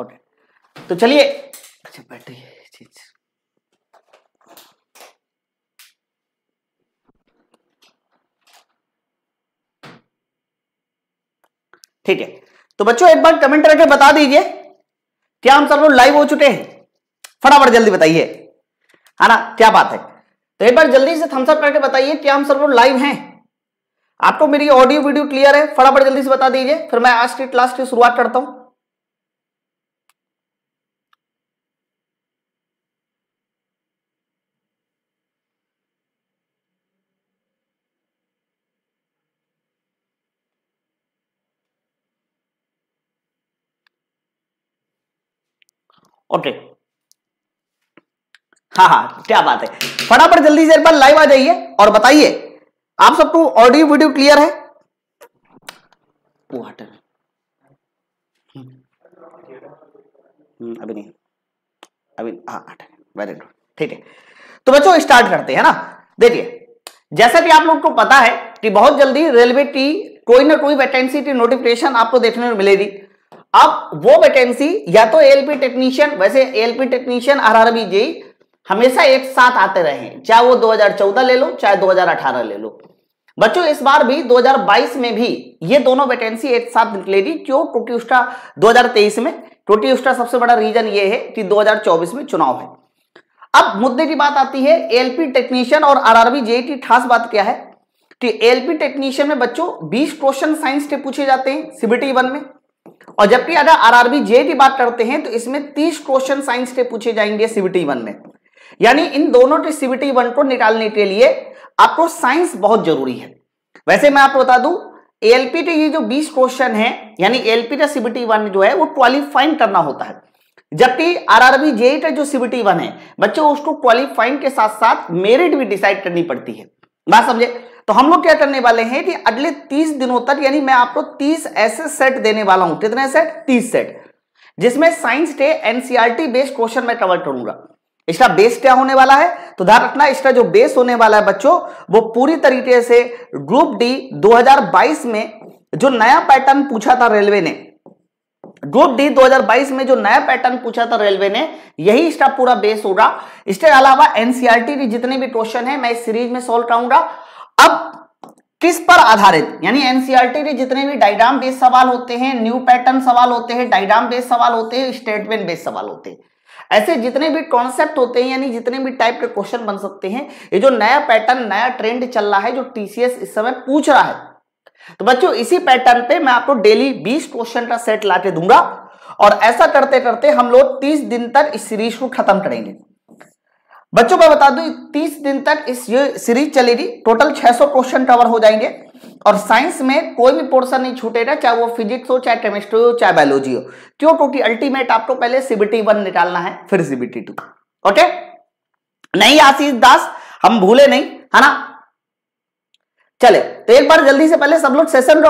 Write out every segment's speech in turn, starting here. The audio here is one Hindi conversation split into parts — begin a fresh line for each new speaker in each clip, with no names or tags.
ओके तो चलिए अच्छा बैटरी चीज ठीक है तो बच्चों एक बार कमेंट करके बता दीजिए क्या हम सब लोग लाइव हो चुके हैं फटाफट जल्दी बताइए है ना क्या बात है तो एक बार जल्दी से थम्सअप करके बताइए क्या हम सब लोग लाइव हैं आपको मेरी ऑडियो वीडियो क्लियर है फटाफट जल्दी से बता दीजिए फिर मैं आज की क्लास की शुरुआत करता हूं ओके हाँ हाँ क्या बात है फटाफट जल्दी से एक बार लाइव आ जाइए और बताइए आप सबको ऑडियो वीडियो क्लियर है वाटर हम्म। हम्म, अभी नहीं अभी हाँ वेरी गुड ठीक है तो बच्चों स्टार्ट करते हैं ना देखिए जैसा कि आप लोग को पता है कि बहुत जल्दी रेलवे की कोई ना कोई वैकेंसी की नोटिफिकेशन आपको देखने को मिलेगी अब वो वैकेंसी या तो एलपी टेक्नीशियन वैसे एलपी टेक्नीशियन आरआरबी जी हमेशा एक साथ आते रहे चाहे वो 2014 ले लो चाहे 2018 ले लो बच्चों इस बार भी 2022 में भी ये दोनों वैकेंसी एक साथ निकलेगी क्यों टोटी उस्टा दो में टोटी उस्टा सबसे बड़ा रीजन ये है कि 2024 में चुनाव है अब मुद्दे की बात आती है एलपी टेक्नीशियन और आरआरबी जे की खास बात क्या है कि एलपी टेक्नीशियन में बच्चों 20 क्वेश्चन साइंस के पूछे जाते हैं सीबीटी वन में और जबकि अगर आरआरबी जे की बात करते हैं तो इसमें तीस क्वेश्चन साइंस के पूछे जाएंगे सीबीटी वन में यानी इन दोनों के सीबीटी वन को निकालने के लिए आपको साइंस बहुत जरूरी है वैसे मैं आपको बता दू एलपी के ये जो 20 क्वेश्चन है यानी एलपी का सीबीटी वन जो है वो क्वालिफाइन करना होता है जबकि आरआरबी जे का जो सीबीटी वन है बच्चों उसको क्वालिफाइन के साथ साथ मेरिट भी डिसाइड करनी पड़ती है बात समझे तो हम लोग क्या करने वाले हैं कि अगले तीस दिनों तक यानी मैं आपको तीस ऐसे सेट देने वाला हूं कितने सेट तीस सेट जिसमें साइंस डे एनसीआरटी बेस्ड क्वेश्चन मैं कवर करूंगा इसका बेस क्या होने वाला है तो ध्यान रखना इसका जो बेस होने वाला है बच्चों वो पूरी तरीके से ग्रुप डी 2022 में जो नया पैटर्न पूछा था रेलवे ने ग्रुप डी 2022 में जो नया पैटर्न पूछा था रेलवे ने यही इसका पूरा बेस होगा इसके अलावा एनसीआरटी e के जितने भी क्वेश्चन है मैं इस सीरीज में सोल्व कराऊंगा अब किस पर आधारित यानी एनसीआरटी e के जितने भी डायग्राम बेस्ड सवाल होते हैं न्यू पैटर्न सवाल होते हैं डायग्राम बेस्ड सवाल होते हैं स्टेटमेंट बेस्ड सवाल होते हैं ऐसे जितने भी कॉन्सेप्ट होते हैं यानी जितने भी टाइप के क्वेश्चन बन सकते हैं ये जो नया पैटर्न नया ट्रेंड चल रहा है जो टीसीएस इस समय पूछ रहा है तो बच्चों इसी पैटर्न पे मैं आपको डेली 20 क्वेश्चन का सेट लाते दूंगा और ऐसा करते करते हम लोग 30 दिन तक इस सीरीज को खत्म करेंगे बच्चों को बता दू तीस दिन तक इस ये सीरीज चलेगी टोटल 600 क्वेश्चन कवर हो जाएंगे और साइंस में कोई भी पोर्सन नहीं छूटेगा चाहे वो फिजिक्स हो चाहे केमिस्ट्री हो चाहे बायोलॉजी हो क्यों क्योंकि अल्टीमेट आपको पहले सीबीटी वन निकालना है फिर सीबीटी टू ओके नहीं आशीष दास हम भूले नहीं है ना चले तो एक बार जल्दी से पहले सब लोग सेशन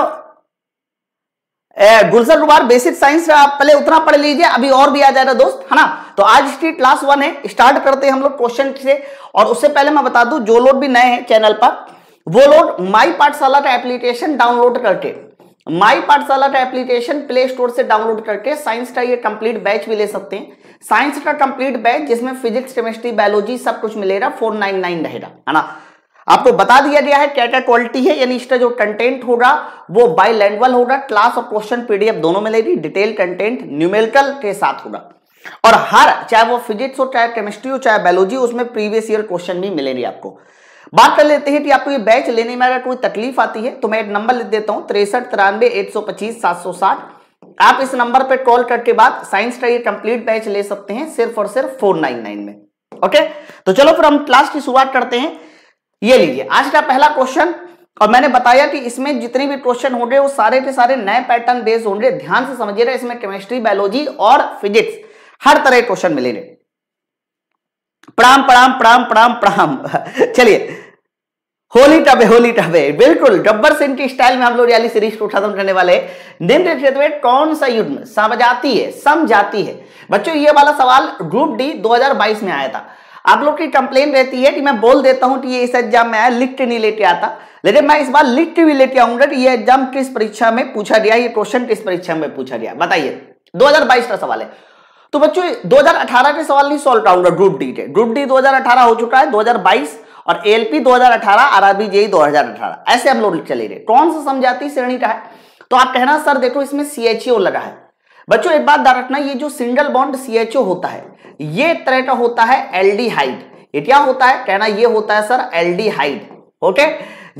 गुलशन रुबार बेसिक साइंस आप पहले उतना पढ़ लीजिए अभी और भी आ जाएगा दोस्त है ना तो आज स्ट्रीट क्लास वन है स्टार्ट करते हैं हम लोग क्वेश्चन से और उससे पहले मैं बता दू जो लोग भी नए हैं चैनल पर वो लोग माई पाठशाला का एप्लीकेशन डाउनलोड करके माई पाठशाला का एप्लीकेशन प्ले स्टोर से डाउनलोड करके साइंस का ये कंप्लीट बैच भी ले सकते हैं साइंस का कंप्लीट बैच जिसमें फिजिक्स केमिस्ट्री बायोलॉजी सब कुछ मिलेगा फोर नाइन नाइन रहेगा है ना आपको बता दिया गया है क्या क्या क्वालिटी है यानी इसका जो कंटेंट होगा वो बाइलैंग्वल होगा क्लास और क्वेश्चन पीडीएफ दोनों मिलेगी डिटेल कंटेंट न्यूमेरिकल के साथ होगा और हर चाहे वो फिजिक्स हो चाहे केमिस्ट्री हो चाहे बायोलॉजी उसमें प्रीवियस ईयर क्वेश्चन भी मिलेंगे आपको बात कर लेते हैं कि आपको ये बैच लेने में अगर कोई तकलीफ आती है तो मैं एक नंबर लिख देता हूं तिरसठ तिरानवे एक सौ पच्चीस सात सौ साठ आप इस नंबर पर कॉल करके बाद साइंस का ये कंप्लीट बैच ले सकते हैं सिर्फ और सिर्फ फोर नाइन नाइन में ओके तो चलो फिर हम क्लास की शुरुआत करते हैं ये लीजिए आज का पहला क्वेश्चन और मैंने बताया कि इसमें जितने भी क्वेश्चन होंगे वो सारे के सारे नए पैटर्न बेस्ड होंगे ध्यान से समझिएगा इसमें केमिस्ट्री बायोलॉजी और फिजिक्स हर तरह के क्वेश्चन मिलेंगे प्राम प्राम प्राम प्राम प्राम चलिए होली टबे होली टबे बिल्कुल डब्बर सिंह की स्टाइल में हम लोग रियाली सीरीज को खत्म करने वाले निम्न क्षेत्र में कौन सा युद्ध समझाती है समझाती है बच्चों ये वाला सवाल ग्रुप डी 2022 में आया था आप लोग की कंप्लेन रहती है कि मैं बोल देता हूँ कि ये इस एग्जाम में आया लिट नहीं लेके आता लेकिन मैं इस बार लिट भी लेके आऊंगा कि ये एग्जाम किस परीक्षा में पूछा गया ये क्वेश्चन किस परीक्षा में पूछा गया बताइए दो का सवाल है तो बच्चों 2018 के सवाल नहीं सॉल्व कराऊंगा ग्रुप डी के ग्रुप डी 2018 हो चुका है 2022 और एलपी 2018 आरआरबी जेई 2018 ऐसे हम लोग चले रहे कौन सा समझाती श्रेणी का है तो आप कहना सर देखो इसमें सीएचईओ e लगा है बच्चों एक बात ध्यान रखना ये जो सिंगल बॉन्ड ओ होता है ये तरह का होता है एल्डिहाइड ये क्या होता है कहना ये होता है सर एल्डिहाइड ओके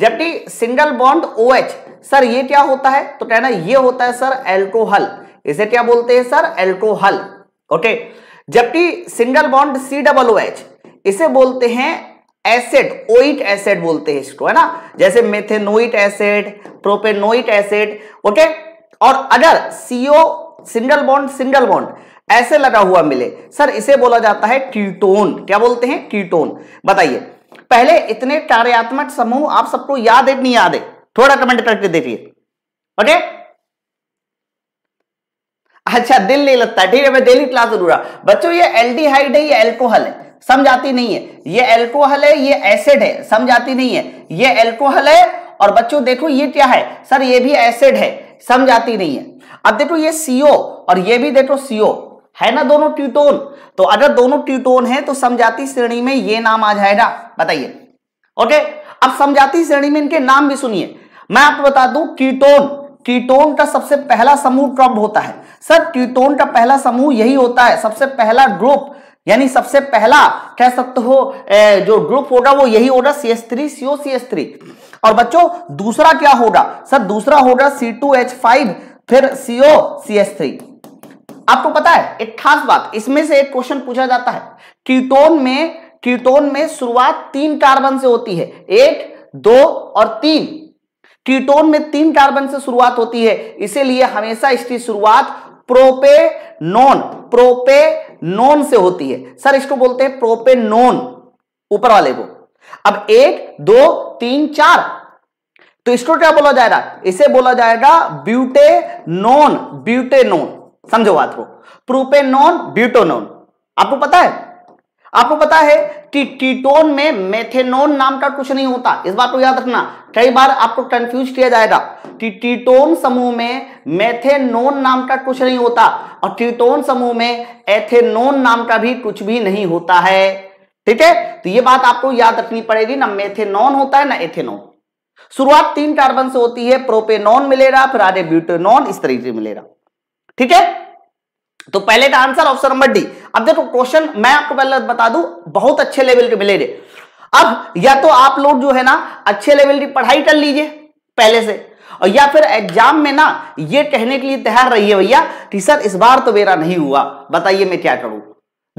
जबकि सिंगल बॉन्ड ओएच सर ये क्या होता है तो कहना ये होता है सर एल्कोहल इसे क्या बोलते हैं सर एल्कोहल ओके जबकि single bond C double O H इसे बोलते हैं एसिड ओइट एसिड बोलते हैं इसको है ना जैसे methanoic acid propanoic acid okay और अगर CO single bond single bond ऐसे लगा हुआ मिले सर इसे बोला जाता है कीटोन क्या बोलते हैं कीटोन बताइए पहले इतने कार्यात्मक समूह आप सबको याद है नहीं याद है थोड़ा कमेंट करके देखिए ओके अच्छा दिल नहीं लगता ठीक है मैं डेली क्लास जरूर बच्चों ये एल्डिहाइड है ये एल्कोहल है समझाती नहीं है ये एल्कोहल है ये एसिड है समझाती नहीं है ये एल्कोहल है और बच्चों देखो ये क्या है सर ये भी एसिड है समझाती नहीं है अब देखो ये सीओ और ये भी देखो सीओ है ना दोनों ट्यूटोन तो अगर दोनों ट्यूटोन है तो समझाती श्रेणी में ये नाम आ जाएगा बताइए ओके अब समझाती श्रेणी में इनके नाम भी सुनिए मैं आपको बता दू कीटोन कीटोन का सबसे पहला समूह कब होता है सर कीटोन का पहला समूह यही होता है सबसे पहला ग्रुप यानी सबसे पहला कह सकते हो जो ग्रुप होगा वो यही होगा C S three CO C S three और बच्चों दूसरा क्या होगा सर दूसरा होगा सी टू एच फाइव फिर सीओ सी एस थ्री आपको पता है एक खास बात इसमें से एक क्वेश्चन पूछा जाता है कीटोन में कीटोन में शुरुआत तीन कार्बन से होती है एक दो और तीन कीटोन में तीन कार्बन से शुरुआत होती है इसीलिए हमेशा इसकी शुरुआत प्रोपे नॉन प्रोपे नॉन से होती है सर इसको बोलते हैं प्रोपे नॉन ऊपर वाले को अब एक दो तीन चार तो इसको क्या बोला जाएगा इसे बोला जाएगा ब्यूटे नॉन ब्यूटे नॉन समझो बात को ब्यूटो ब्यूटोनॉन आपको पता है आपको पता है कि टीटोन में मेथेनोन नाम का कुछ नहीं होता इस बात को याद रखना कई बार आपको कंफ्यूज किया जाएगा कि टीटोन समूह में मेथेनोन नाम का कुछ नहीं होता और टीटोन समूह में एथेनोन नाम का भी कुछ भी नहीं होता है ठीक है तो ये बात आपको याद रखनी पड़ेगी ना मेथेनोन होता है ना एथेनोन शुरुआत तीन कार्बन से होती है प्रोपेनॉन मिलेगा फिर आगे ब्यूटेनॉन इस तरीके से मिलेगा ठीक है तो पहले का आंसर ऑप्शन नंबर डी अब देखो क्वेश्चन मैं आपको पहले बता दू बहुत अच्छे लेवल के मिलेगे अब या तो आप लोग जो है ना अच्छे लेवल की पढ़ाई कर लीजिए पहले से और या फिर एग्जाम में ना ये कहने के लिए तैयार रहिए भैया कि सर इस बार तो मेरा नहीं हुआ बताइए मैं क्या करूं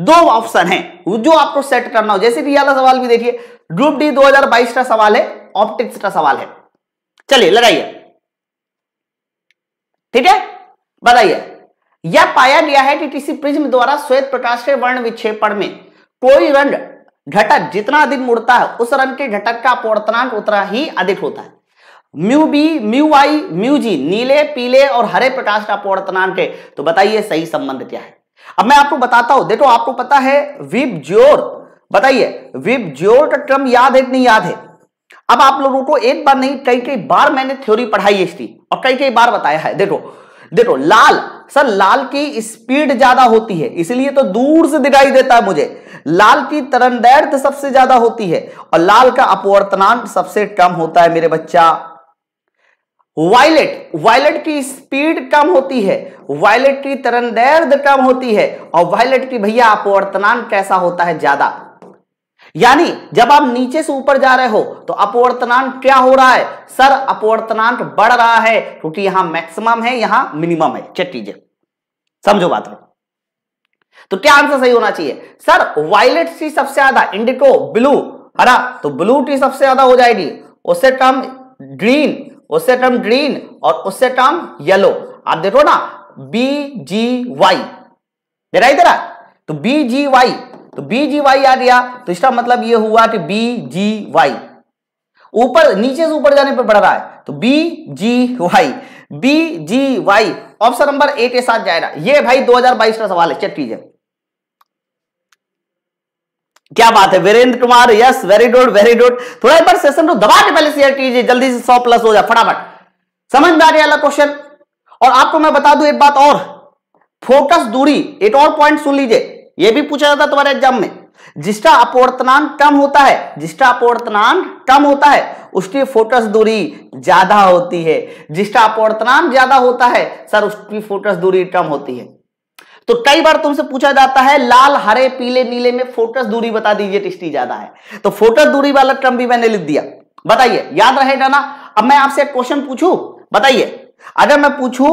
दो ऑप्शन है जो आपको सेट करना हो जैसे कि सवाल भी देखिए ग्रुप डी 2022 का सवाल है ऑप्टिक्स का सवाल है चलिए लगाइए ठीक है बताइए यह पाया गया है कि किसी प्रिज्म द्वारा श्वेत प्रकाश के वर्ण विक्षेपण में कोई रंग घटक जितना अधिक मुड़ता है उस रंग के घटक का अपवर्तनांक उतना ही अधिक होता है mu B mu I mu G नीले पीले और हरे प्रकाश का अपवर्तनांक है तो बताइए सही संबंध क्या है अब मैं आपको बताता हूं देखो आपको पता है विप जोर बताइए विप जोर का क्रम याद है कि नहीं याद है अब आप लोगों को एक बार नहीं कई कई बार मैंने थ्योरी पढ़ाई इसकी और कई कई बार बताया है देखो देखो लाल सर लाल की स्पीड ज्यादा होती है इसलिए तो दूर से दिखाई देता है मुझे लाल की तरन दर्द सबसे ज्यादा होती है और लाल का अपवर्तनांक सबसे कम होता है मेरे बच्चा वायलेट वायलेट की स्पीड कम होती है वायलेट की तरन दर्द कम होती है और वायलेट की भैया अपवर्तनांक कैसा होता है ज्यादा यानी जब आप नीचे से ऊपर जा रहे हो तो अपवर्तनांक क्या हो रहा है सर अपवर्तनांक बढ़ रहा है क्योंकि यहां मैक्सिमम है यहां मिनिमम है चेक कीजिए समझो बात तो क्या आंसर सही होना चाहिए सर वायलेट टी सबसे ज्यादा इंडिको ब्लू हरा तो ब्लू टी सबसे ज्यादा हो जाएगी उससे टर्म ग्रीन उससे टर्म ग्रीन और उससे टर्म येलो आप देखो ना बी जी वाई इधर तो बी जी वाई तो बी जी वाई आ गया तो इसका मतलब ये हुआ कि बी जी वाई ऊपर नीचे से ऊपर जाने पर बढ़ रहा है तो B G Y B G Y option number A के साथ जाएगा ये भाई 2022 का सवाल है चेक कीजिए क्या बात है Virendra Kumar yes very good very good थोड़ा एक बार सेशन को दबा के पहले शेयर कीजिए जल्दी से सौ प्लस हो जाए फटाफट समझ में आ गया क्वेश्चन और आपको मैं बता दू एक बात और फोकस दूरी एक और पॉइंट सुन लीजिए ये भी पूछा जाता तुम्हारे एग्जाम में जिसका अपवर्तनान कम होता है जिसका अपवर्तनान कम होता है उसकी फोटस दूरी ज्यादा होती है जिसका अपवर्तनान ज्यादा होता है सर उसकी फोटस दूरी कम होती है तो कई बार तुमसे पूछा जाता है लाल हरे पीले नीले में फोटस दूरी बता दीजिए किसकी ज्यादा है तो फोटस दूरी वाला क्रम भी मैंने लिख दिया बताइए याद रहेगा ना अब मैं आपसे एक क्वेश्चन पूछू बताइए अगर मैं पूछू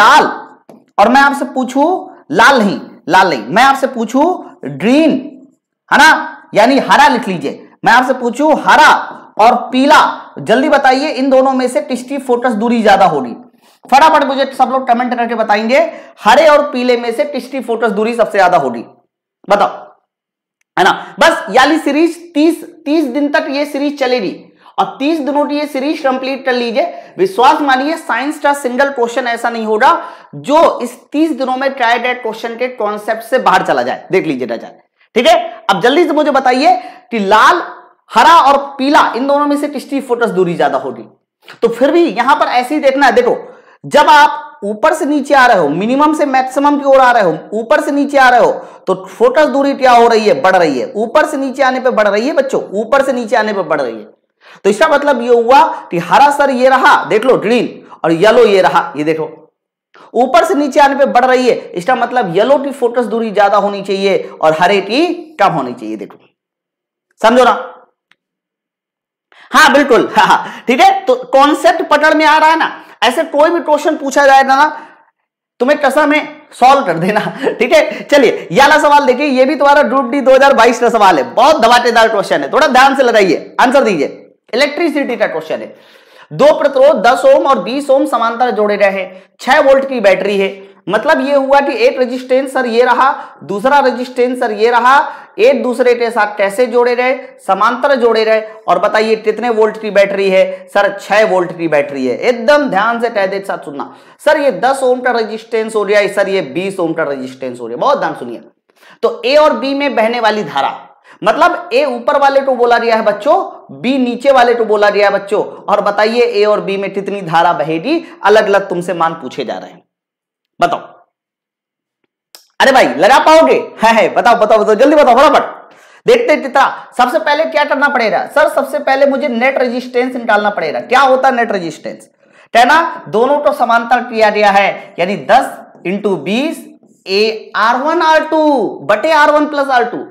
लाल और मैं आपसे पूछू लाल नहीं लाल नहीं मैं आपसे पूछू ग्रीन है ना यानी हरा लिख लीजिए मैं आपसे पूछू हरा और पीला जल्दी बताइए इन दोनों में से किसकी फोकस दूरी ज्यादा होगी फटाफट मुझे सब लोग कमेंट करके बताएंगे हरे और पीले में से किसकी फोकस दूरी सबसे ज्यादा होगी बताओ है ना बस याली सीरीज तीस तीस दिन तक ये सीरीज चलेगी और 30 दिनों की ये सीरीज कंप्लीट कर लीजिए विश्वास मानिए साइंस का सिंगल क्वेश्चन ऐसा नहीं होगा जो इस 30 दिनों में ट्राई डेट क्वेश्चन के कॉन्सेप्ट से बाहर चला जाए देख लीजिए जाए ठीक है अब जल्दी से मुझे बताइए कि लाल हरा और पीला इन दोनों में से किसकी फोटस दूरी ज्यादा होगी तो फिर भी यहां पर ऐसे ही देखना है देखो जब आप ऊपर से नीचे आ रहे हो मिनिमम से मैक्सिमम की ओर आ रहे हो ऊपर से नीचे आ रहे हो तो फोटस दूरी क्या हो रही है बढ़ रही है ऊपर से नीचे आने पर बढ़ रही है बच्चों ऊपर से नीचे आने पर बढ़ रही है तो इसका मतलब ये हुआ कि हरा सर ये रहा देख लो ग्रीन और येलो ये रहा ये देखो ऊपर से नीचे आने पे बढ़ रही है इसका मतलब येलो की फोकस दूरी ज्यादा होनी चाहिए और हरे की कम होनी चाहिए देखो समझो ना हाँ बिल्कुल हाँ, ठीक है तो कॉन्सेप्ट पकड़ में आ रहा है ना ऐसे कोई भी क्वेश्चन पूछा जाए ना तुम्हें कसम है सॉल्व कर देना ठीक है चलिए याला सवाल देखिए ये भी तुम्हारा डूब डी बाईस का सवाल है बहुत दबाटेदार क्वेश्चन है थोड़ा ध्यान से लगाइए आंसर दीजिए इलेक्ट्रिसिटी का क्वेश्चन है दो प्रतिरोध 10 ओम और 20 ओम समांतर जोड़े रहे छह वोल्ट की बैटरी है मतलब ये हुआ कि एक रेजिस्टेंस सर ये रहा दूसरा रेजिस्टेंस सर ये रहा एक दूसरे के साथ कैसे जोड़े रहे समांतर जोड़े रहे और बताइए कितने वोल्ट की बैटरी है सर छह वोल्ट की बैटरी है एकदम ध्यान से कह दे साथ सुनना सर ये 10 ओम का रेजिस्टेंस हो रहा है सर ये 20 ओम का रेजिस्टेंस हो रहा है बहुत ध्यान सुनिए तो ए और बी में बहने वाली धारा मतलब ए ऊपर वाले को बोला गया है बच्चों बी नीचे वाले को बोला गया है बच्चों और बताइए ए और बी में कितनी धारा बहेगी अलग अलग तुमसे मान पूछे जा रहे हैं बताओ अरे भाई लगा पाओगे है, हाँ, है हाँ, बताओ बताओ बताओ जल्दी बताओ फटाफट देखते हैं कितना सबसे पहले क्या करना पड़ेगा सर सबसे पहले मुझे नेट रजिस्टेंस निकालना पड़ेगा क्या होता है नेट रजिस्टेंस कहना दोनों को समांतर किया गया है यानी दस इंटू बीस ए आर वन आर टू बटे R one plus R two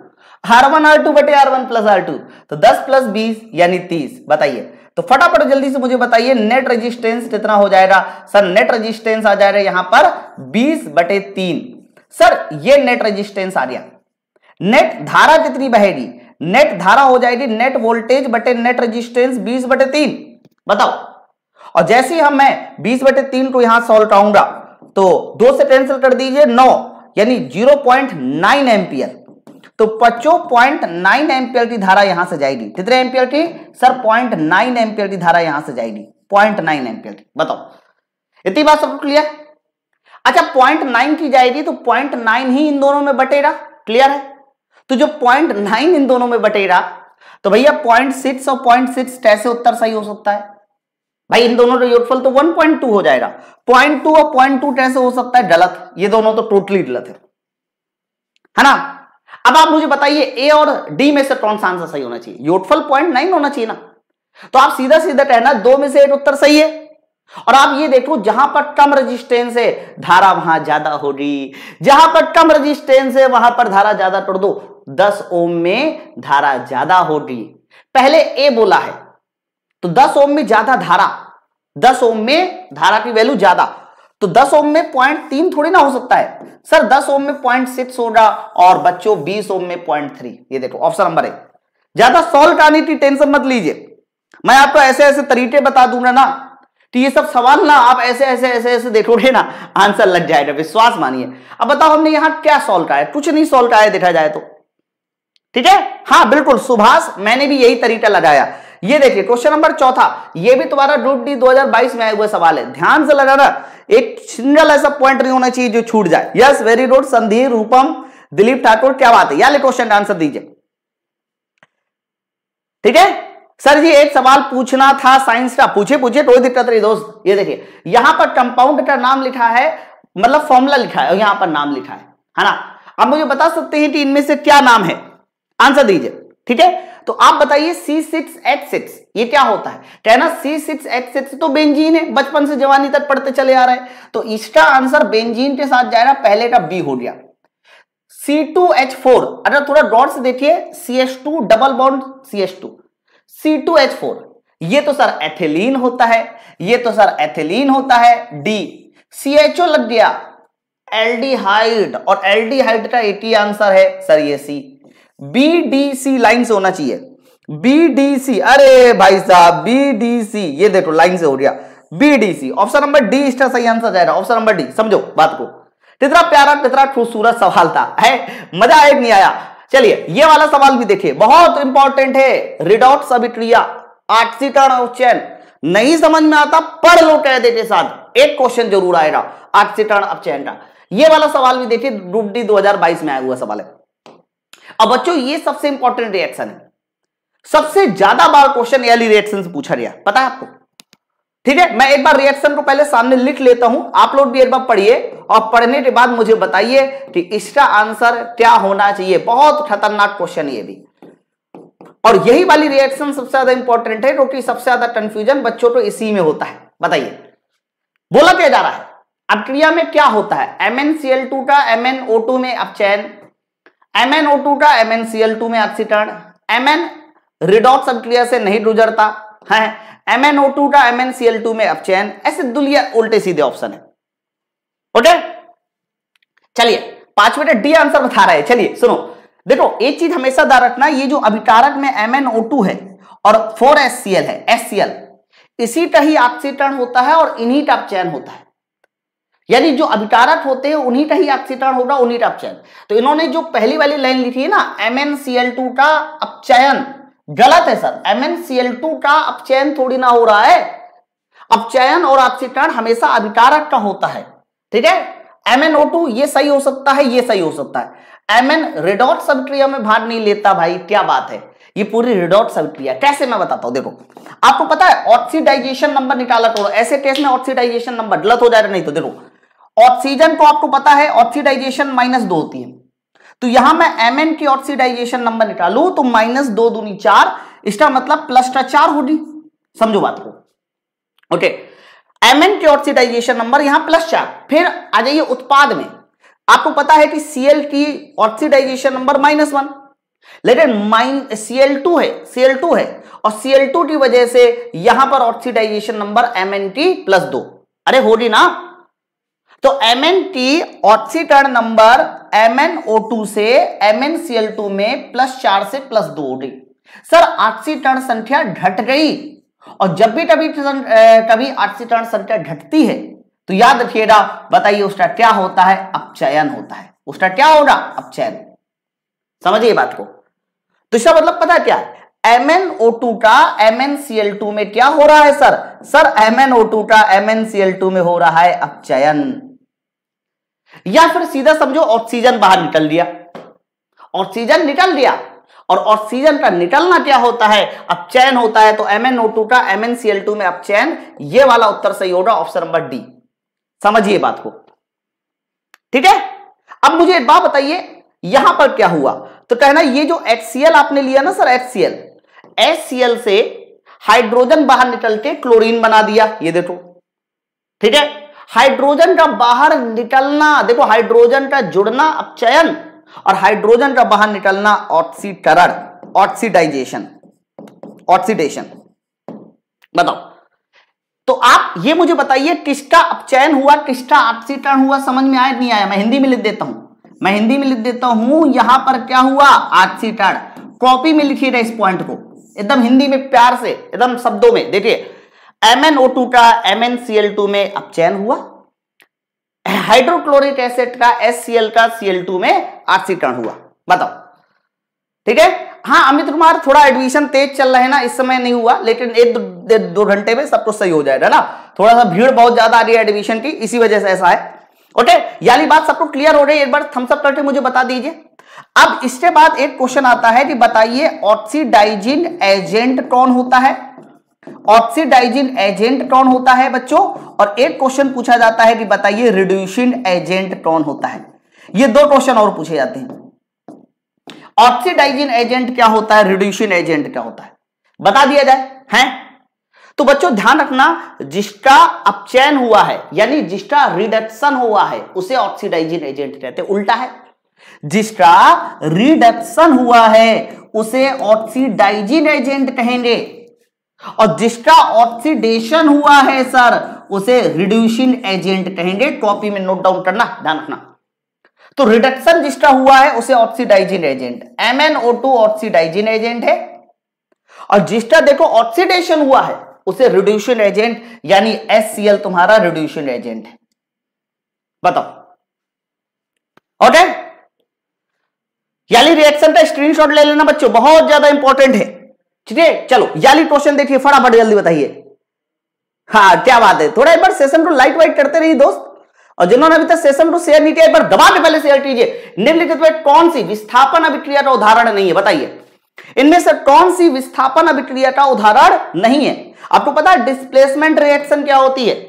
R one R two बटे R one plus R two तो दस प्लस बीस यानी तीस बताइए तो फटाफट जल्दी से मुझे बताइए नेट रेजिस्टेंस कितना हो जाएगा सर नेट रेजिस्टेंस आ जाएगा यहां पर बीस बटे तीन सर ये नेट रेजिस्टेंस आ गया नेट धारा कितनी बहेगी नेट धारा हो जाएगी नेट वोल्टेज बटे नेट रेजिस्टेंस बीस बटे तीन बताओ और जैसे ही हम मैं बीस बटे तीन को यहां सॉल्व कराऊंगा तो दो से कैंसिल कर दीजिए नौ यानी जीरो पॉइंट नाइन एम्पियर तो पचो पॉइंट नाइन एमपीएल की धारा यहां से जाएगी कितने एमपीएल की सर पॉइंट नाइन एमपीएल की धारा यहां से जाएगी पॉइंट नाइन एमपीएल की बताओ इतनी बात सब क्लियर अच्छा पॉइंट नाइन की जाएगी तो पॉइंट नाइन ही इन दोनों में बटेगा क्लियर है तो जो पॉइंट नाइन इन दोनों में बटेगा तो भैया पॉइंट सिक्स और पॉइंट सिक्स कैसे उत्तर सही हो सकता है भाई इन दोनों का योगफल तो 1.2 हो जाएगा पॉइंट टू और पॉइंट टू कैसे हो सकता है गलत ये दोनों तो टोटली गलत है है ना अब आप मुझे बताइए ए और डी में से कौन सा आंसर सही होना चाहिए योटफल पॉइंट नाइन होना चाहिए ना तो आप सीधा सीधा कहना दो में से एक उत्तर सही है और आप ये देखो जहां पर कम रेजिस्टेंस है धारा वहां ज्यादा होगी जहां पर कम रेजिस्टेंस है वहां पर धारा ज्यादा तोड़ दो दस ओम में धारा ज्यादा होगी पहले ए बोला है तो दस ओम में ज्यादा धारा दस ओम में धारा की वैल्यू ज्यादा तो 10 ओम में पॉइंट तीन थोड़ी ना हो सकता है सर 10 ओम में पॉइंट सिक्स होगा और बच्चों 20 ओम में पॉइंट थ्री ये देखो ऑप्शन नंबर एक ज्यादा सॉल्व करने की टेंशन मत लीजिए मैं आपको ऐसे ऐसे तरीके बता दूंगा ना तो ये सब सवाल ना आप ऐसे ऐसे ऐसे ऐसे देखोगे ना आंसर लग जाएगा विश्वास मानिए अब बताओ हमने यहां क्या सॉल्व है कुछ नहीं सॉल्व है देखा जाए तो ठीक है हाँ बिल्कुल सुभाष मैंने भी यही तरीका लगाया ये देखिए क्वेश्चन नंबर चौथा ये भी तुम्हारा ग्रुप डी 2022 में आए हुए सवाल है ध्यान से लगाना एक सिंगल ऐसा पॉइंट नहीं होना चाहिए जो छूट जाए यस वेरी गुड संधि रूपम दिलीप ठाकुर क्या बात है यार क्वेश्चन का आंसर दीजिए ठीक है सर जी एक सवाल पूछना था साइंस का पूछे पूछे कोई दिक्कत नहीं दोस्त ये देखिए यहां पर कंपाउंड का नाम लिखा है मतलब फॉर्मूला लिखा है और यहां पर नाम लिखा है है ना आप मुझे बता सकते हैं कि इनमें से क्या नाम है आंसर दीजिए ठीक है तो आप बताइए सी सिक्स एच सिक्स ये क्या होता है कहना सी सिक्स एच सिक्स तो बेंजीन है बचपन से जवानी तक पढ़ते चले आ रहे हैं तो इसका आंसर बेंजीन के साथ जाएगा पहले का बी हो गया सी टू एच फोर अगर थोड़ा से देखिए C H two double bond C H two C two H four ये तो सर एथिलीन होता है ये तो सर एथिलीन होता है डी सी एच ओ लग गया हाइड और एल्डिहाइड का एटी आंसर है सर ये C B D C line से होना चाहिए बी डी सी अरे भाई साहब बी डी सी ये देखो लाइन से हो गया B D C option number D इसका सही आंसर जा रहा ऑप्शन नंबर डी समझो बात को कितना प्यारा कितना खूबसूरत सवाल था है मजा आए नहीं आया चलिए ये वाला सवाल भी देखिए बहुत इंपॉर्टेंट है रिडॉट सबिक्रिया ऑक्सीकरण चैन नहीं समझ में आता पढ़ लो कह के साथ एक क्वेश्चन जरूर आएगा ऑक्सीकरण अपचयन का ये वाला सवाल भी देखिए रूप डी दो में आया हुआ सवाल है अब बच्चों ये सबसे इंपॉर्टेंट रिएक्शन है सबसे ज्यादा बार क्वेश्चन याली रिएक्शन से पूछा गया पता है आपको ठीक है मैं एक बार रिएक्शन को पहले सामने लिख लेता हूं आप लोग भी एक बार पढ़िए और पढ़ने के बाद मुझे बताइए कि इसका आंसर क्या होना चाहिए बहुत खतरनाक क्वेश्चन ये भी और यही वाली रिएक्शन सबसे ज्यादा इंपॉर्टेंट है क्योंकि सबसे ज्यादा कंफ्यूजन बच्चों को इसी में होता है बताइए बोला क्या जा रहा है अब क्रिया में क्या होता है MnCl2 का MnO2 में अपचयन MnO2 का MnCl2 में ऑक्सीकरण Mn रिडॉक्स क्रिया से नहीं गुजरता है MnO2 का MnCl2 में अपचयन ऐसे दुलिया उल्टे सीधे ऑप्शन है ओके चलिए पांच मिनट डी आंसर बता रहे हैं चलिए सुनो देखो एक चीज हमेशा ध्यान रखना ये जो अभिकारक में MnO2 है और 4HCl है HCl इसी का ही ऑक्सीटर्ण होता है और इन्हीं का अपचयन होता है यानी जो अभिकारक होते हैं उन्हीं का ही अपचयन होगा उन्हीं का अपचयन तो इन्होंने जो पहली वाली लाइन लिखी है ना MnCl2 का अपचयन गलत है सर MnCl2 का अपचयन थोड़ी ना हो रहा है अपचयन और अपचयन हमेशा अभिकारक का होता है ठीक है MnO2 ये सही हो सकता है ये सही हो सकता है एम एन रेडॉट सबक्रिया में भाग नहीं लेता भाई क्या बात है ये पूरी रिडॉट सबक्रिया कैसे मैं बताता हूं देखो आपको पता है ऑक्सीडाइजेशन नंबर निकाला करो ऐसे केस में ऑक्सीडाइजेशन नंबर गलत हो जाएगा तो नहीं तो देखो ऑक्सीजन तो आपको पता है ऑक्सीडाइजेशन माइनस दो होती है तो यहां मैं एम एन की ऑक्सीडाइजेशन नंबर निकालू तो माइनस दो दूनी चार इसका मतलब प्लस का चार होगी समझो बात को ओके एम एन की ऑक्सीडाइजेशन नंबर यहां प्लस चार फिर आ जाइए उत्पाद में आपको पता है कि सीएल की ऑक्सीडाइजेशन नंबर माइनस वन लेकिन माइन सीएल टू है सीएल टू है और सीएल टू की वजह से यहां पर oxidation number M N T plus दो अरे होगी ना तो M N T oxidation number M N O two से M N C L two में प्लस चार से प्लस दो हो गई सर ऑक्सीटर्न संख्या घट गई और जब भी कभी कभी ऑक्सीटर्न संख्या घटती है तो याद रखिएगा बताइए उसका क्या होता है अपचयन होता है उसका क्या होगा अपचयन समझिए बात को तो इसका मतलब पता क्या है MnO2 का MnCl2 में क्या हो रहा है सर सर MnO2 का MnCl2 में हो रहा है अपचयन या फिर सीधा समझो ऑक्सीजन बाहर निकल दिया ऑक्सीजन निकल दिया और ऑक्सीजन का निकलना क्या होता है अपचयन होता है तो MnO2 का MnCl2 में अपचयन ये वाला उत्तर सही होगा ऑप्शन नंबर डी समझिए बात को ठीक है अब मुझे एक बात बताइए यहां पर क्या हुआ तो कहना ये जो HCl आपने लिया ना सर HCl HCl से हाइड्रोजन बाहर निकल के क्लोरीन बना दिया ये देखो ठीक है हाइड्रोजन का बाहर निकलना देखो हाइड्रोजन का जुड़ना अपचयन और हाइड्रोजन का बाहर निकलना ऑक्सीकरण ऑक्सीडाइजेशन ऑक्सीडेशन बताओ तो आप ये मुझे बताइए किसका अपचयन हुआ किसका ऑक्सीकरण हुआ समझ में आया नहीं आया मैं हिंदी में लिख देता हूं मैं हिंदी में लिख देता हूं यहां पर क्या हुआ ऑक्सीकरण कॉपी में लिखिएगा इस पॉइंट को एकदम हिंदी में प्यार से एकदम शब्दों में देखिए MnO2 का MnCl2 में अपचयन हुआ हाइड्रोक्लोरिक एसिड का HCl का Cl2 में ऑक्सीकरण हुआ बताओ ठीक है हाँ अमित कुमार थोड़ा एडमिशन तेज चल रहा है ना इस समय नहीं हुआ लेकिन एक दो घंटे में सब कुछ सही हो जाएगा ना थोड़ा सा भीड़ बहुत ज्यादा आ रही है एडमिशन की इसी वजह से ऐसा है ओके यानी बात सबको क्लियर हो रही है एक बार थम्सअप करके मुझे बता दीजिए अब इसके बाद एक क्वेश्चन आता है कि बताइए ऑक्सीडाइजिंग एजेंट कौन होता है ऑक्सीडाइजिंग एजेंट कौन होता है बच्चों और एक क्वेश्चन पूछा जाता है कि बताइए रिड्यूसिंग एजेंट कौन होता है ये दो क्वेश्चन और पूछे जाते हैं ऑक्सीडाइजिंग एजेंट क्या होता है रिड्यूसिंग एजेंट क्या होता है बता दिया जाए हैं तो बच्चों ध्यान रखना जिसका अपचयन हुआ है यानी जिसका रिडक्शन हुआ है उसे ऑक्सीडाइजिंग एजेंट कहते हैं उल्टा है जिसका रिडक्शन हुआ है उसे ऑक्सीडाइजिंग एजेंट कहेंगे और जिसका ऑक्सीडेशन हुआ है सर उसे रिड्यूशन एजेंट कहेंगे कॉपी में नोट डाउन करना ध्यान रखना तो रिडक्शन जिसका हुआ है उसे ऑक्सीडाइजिन एजेंट टू ऑक्सीडाइजिन एजेंट है और जिसका देखो ऑक्सीडेशन हुआ है उसे रिड्यूशन एजेंट यानी एल तुम्हारा रिड्यूशन एजेंट है बताओ ओके यानी रिएक्शन का स्क्रीनशॉट ले लेना बच्चों बहुत ज्यादा इंपॉर्टेंट है ठीक है चलो याली क्वेश्चन देखिए फटाफट जल्दी बताइए हाँ क्या बात है थोड़ा एक बार सेशन को लाइट वाइट करते रहिए दोस्त और जिन्होंने अभी तक सेशन को शेयर नहीं किया एक बार दबा के पहले शेयर कीजिए निम्नलिखित में कौन सी विस्थापन अभिक्रिया का उदाहरण नहीं है बताइए इनमें से कौन सी विस्थापन अभिक्रिया का उदाहरण नहीं है आपको पता है डिस्प्लेसमेंट रिएक्शन क्या होती है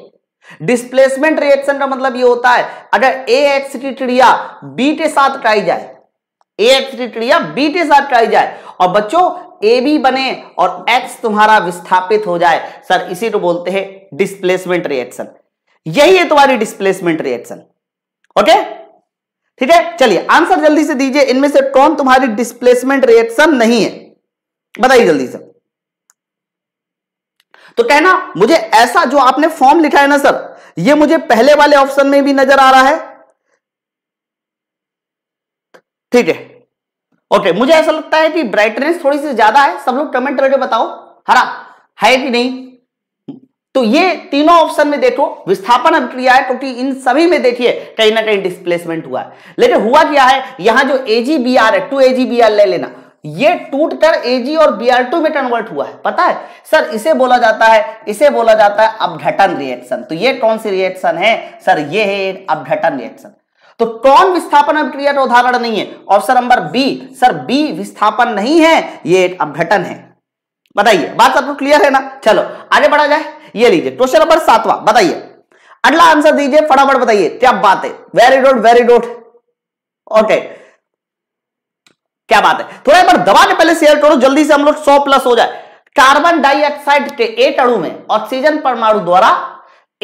डिस्प्लेसमेंट रिएक्शन का मतलब ये होता है अगर ए एक्स की क्रिया बी के साथ कराई जाए ए एक्स की क्रिया बी के साथ कराई जाए और बच्चों ए बी बने और एक्स तुम्हारा विस्थापित हो जाए सर इसी को बोलते हैं डिस्प्लेसमेंट रिएक्शन यही है तुम्हारी डिस्प्लेसमेंट रिएक्शन ओके ठीक है चलिए आंसर जल्दी से दीजिए इनमें से कौन तुम्हारी डिस्प्लेसमेंट रिएक्शन नहीं है बताइए जल्दी से तो कहना मुझे ऐसा जो आपने फॉर्म लिखा है ना सर ये मुझे पहले वाले ऑप्शन में भी नजर आ रहा है ठीक है ओके मुझे ऐसा लगता है कि ब्राइटनेस थोड़ी सी ज्यादा है सब लोग कमेंट करके बताओ हरा है कि नहीं तो ये तीनों ऑप्शन में देखो विस्थापन अभिक्रिया है क्योंकि इन सभी में देखिए कहीं ना कहीं डिस्प्लेसमेंट हुआ है लेकिन हुआ क्या है यहां जो एजीबीआर है टू एजीबीआर ले लेना ये टूट कर एजी और बीआर टू में कन्वर्ट हुआ है पता है सर इसे बोला जाता है इसे बोला जाता है अपघटन रिएक्शन तो ये कौन सी रिएक्शन है सर ये है अपघटन रिएक्शन तो कौन विस्थापन अभिक्रिया का उदाहरण नहीं है option number B sir B विस्थापन नहीं है ये अपघटन है बताइए बात आपको क्लियर है ना चलो आगे बढ़ा जाए ये लीजिए क्वेश्चन नंबर सातवा बताइए अगला आंसर दीजिए फटाफट बताइए क्या बात है very good very good okay क्या बात है थोड़ा एक बार दबा के पहले शेयर करो जल्दी से हम लोग सौ प्लस हो जाए कार्बन डाइऑक्साइड के एक अणु में ऑक्सीजन परमाणु द्वारा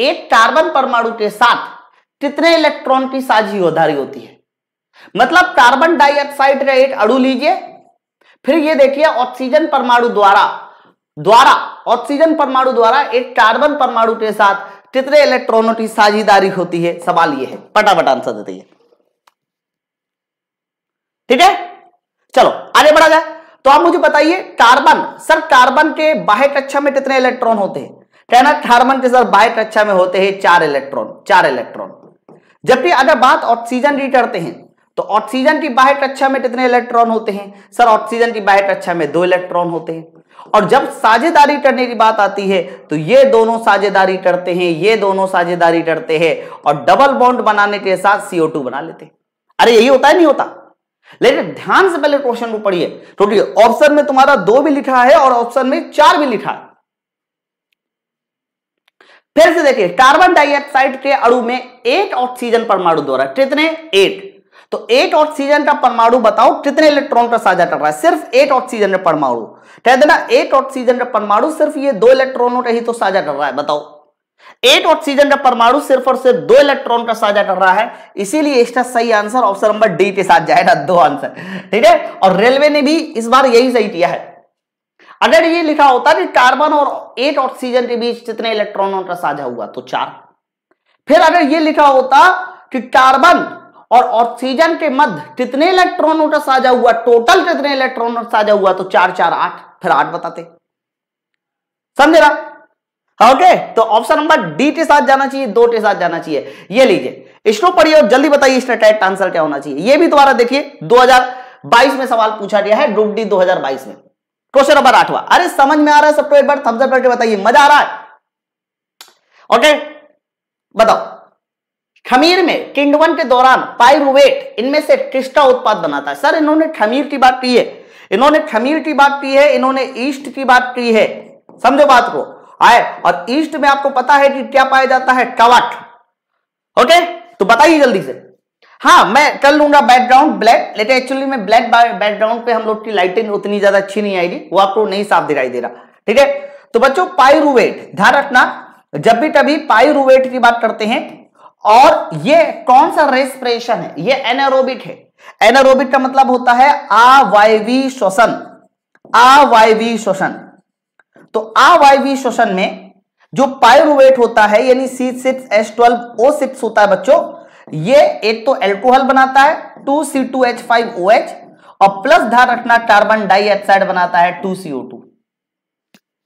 एक कार्बन परमाणु के साथ कितने इलेक्ट्रॉन की साझी उधारी होती है मतलब कार्बन डाइऑक्साइड का एक अड़ू लीजिए फिर ये देखिए ऑक्सीजन परमाणु द्वारा द्वारा ऑक्सीजन परमाणु द्वारा एक कार्बन परमाणु के साथ कितने इलेक्ट्रॉनों की साझेदारी होती है सवाल ये है पटापट आंसर देते हैं ठीक है चलो आगे बढ़ा जाए तो आप मुझे बताइए कार्बन सर कार्बन के बाह्य कक्षा में कितने इलेक्ट्रॉन होते हैं कहना कार्बन के सर बाह्य कक्षा में होते हैं चार इलेक्ट्रॉन चार इलेक्ट्रॉन जबकि अगर बात ऑक्सीजन रिटरते हैं तो ऑक्सीजन की बाह्य कक्षा में कितने इलेक्ट्रॉन होते हैं सर ऑक्सीजन की बाह्य कक्षा में दो इलेक्ट्रॉन होते हैं और जब साझेदारी करने की बात आती है तो ये दोनों साझेदारी करते हैं ये दोनों साझेदारी करते हैं और डबल बॉन्ड बनाने के साथ सीओ बना लेते हैं अरे यही होता है नहीं होता लेकिन ध्यान से पहले क्वेश्चन को पढ़िए क्योंकि ऑप्शन में तुम्हारा दो भी लिखा है और ऑप्शन में चार भी लिखा है फिर से देखिए कार्बन डाइऑक्साइड के अणु में एट ऑक्सीजन परमाणु द्वारा कितने एट तो एट ऑक्सीजन का परमाणु बताओ कितने इलेक्ट्रॉन का साझा कर रहा है सिर्फ एट ऑक्सीजन का परमाणु कह देना एट ऑक्सीजन का परमाणु सिर्फ ये दो इलेक्ट्रॉनों का ही तो साझा कर रहा है बताओ एट ऑक्सीजन का परमाणु सिर्फ और सिर्फ दो इलेक्ट्रॉन का साझा कर रहा है इसीलिए इसका सही आंसर ऑप्शन नंबर डी के साथ जाएगा दो आंसर ठीक है और रेलवे ने भी इस बार यही सही किया है अगर ये लिखा होता कि कार्बन और एट ऑक्सीजन के बीच जितने इलेक्ट्रॉन का साझा हुआ तो चार फिर अगर ये लिखा होता कि कार्बन और ऑक्सीजन के मध्य कितने इलेक्ट्रॉनों का साझा हुआ टोटल कितने इलेक्ट्रॉन साझा हुआ तो चार चार आठ फिर आठ बताते समझे ना ओके तो ऑप्शन नंबर डी के साथ जाना चाहिए दो के साथ जाना चाहिए ये लीजिए इसको पढ़िए और जल्दी बताइए इसका टाइट आंसर क्या होना चाहिए ये भी दोबारा देखिए 2022 में सवाल पूछा गया है ग्रुप डी 2022 में क्वेश्चन नंबर आठवा अरे समझ में आ रहा है सबको एक बार थम्स अप करके बताइए मजा आ रहा है ओके बताओ खमीर में किंडवन के दौरान पाइरुवेट इनमें से किसका उत्पाद बनाता है सर इन्होंने खमीर की बात की है इन्होंने खमीर की बात की है इन्होंने ईस्ट की बात की है समझो बात को आए और ईस्ट में आपको पता है कि क्या पाया जाता है कवट ओके तो बताइए जल्दी से हाँ मैं कर लूंगा बैकग्राउंड ब्लैक लेकिन एक्चुअली में ब्लैक बैकग्राउंड पे हम लोग की लाइटिंग उतनी ज्यादा अच्छी नहीं आएगी वो आपको नहीं साफ दिखाई दे रहा ठीक है तो बच्चों पायरुवेट ध्यान रखना जब भी कभी पायरुवेट की बात करते हैं और ये कौन सा रेस्पिरेशन है ये एनारोबिक है एनारोबिक का मतलब होता है अवायवी श्वसन अवायवी श्वसन तो अवायवी श्वसन में जो पायरुवेट होता है यानी C six S twelve O six होता है बच्चों ये एक तो एल्कोहल बनाता है two C two H five O H और प्लस ध्यान रखना कार्बन डाइऑक्साइड बनाता है टू सीओ टू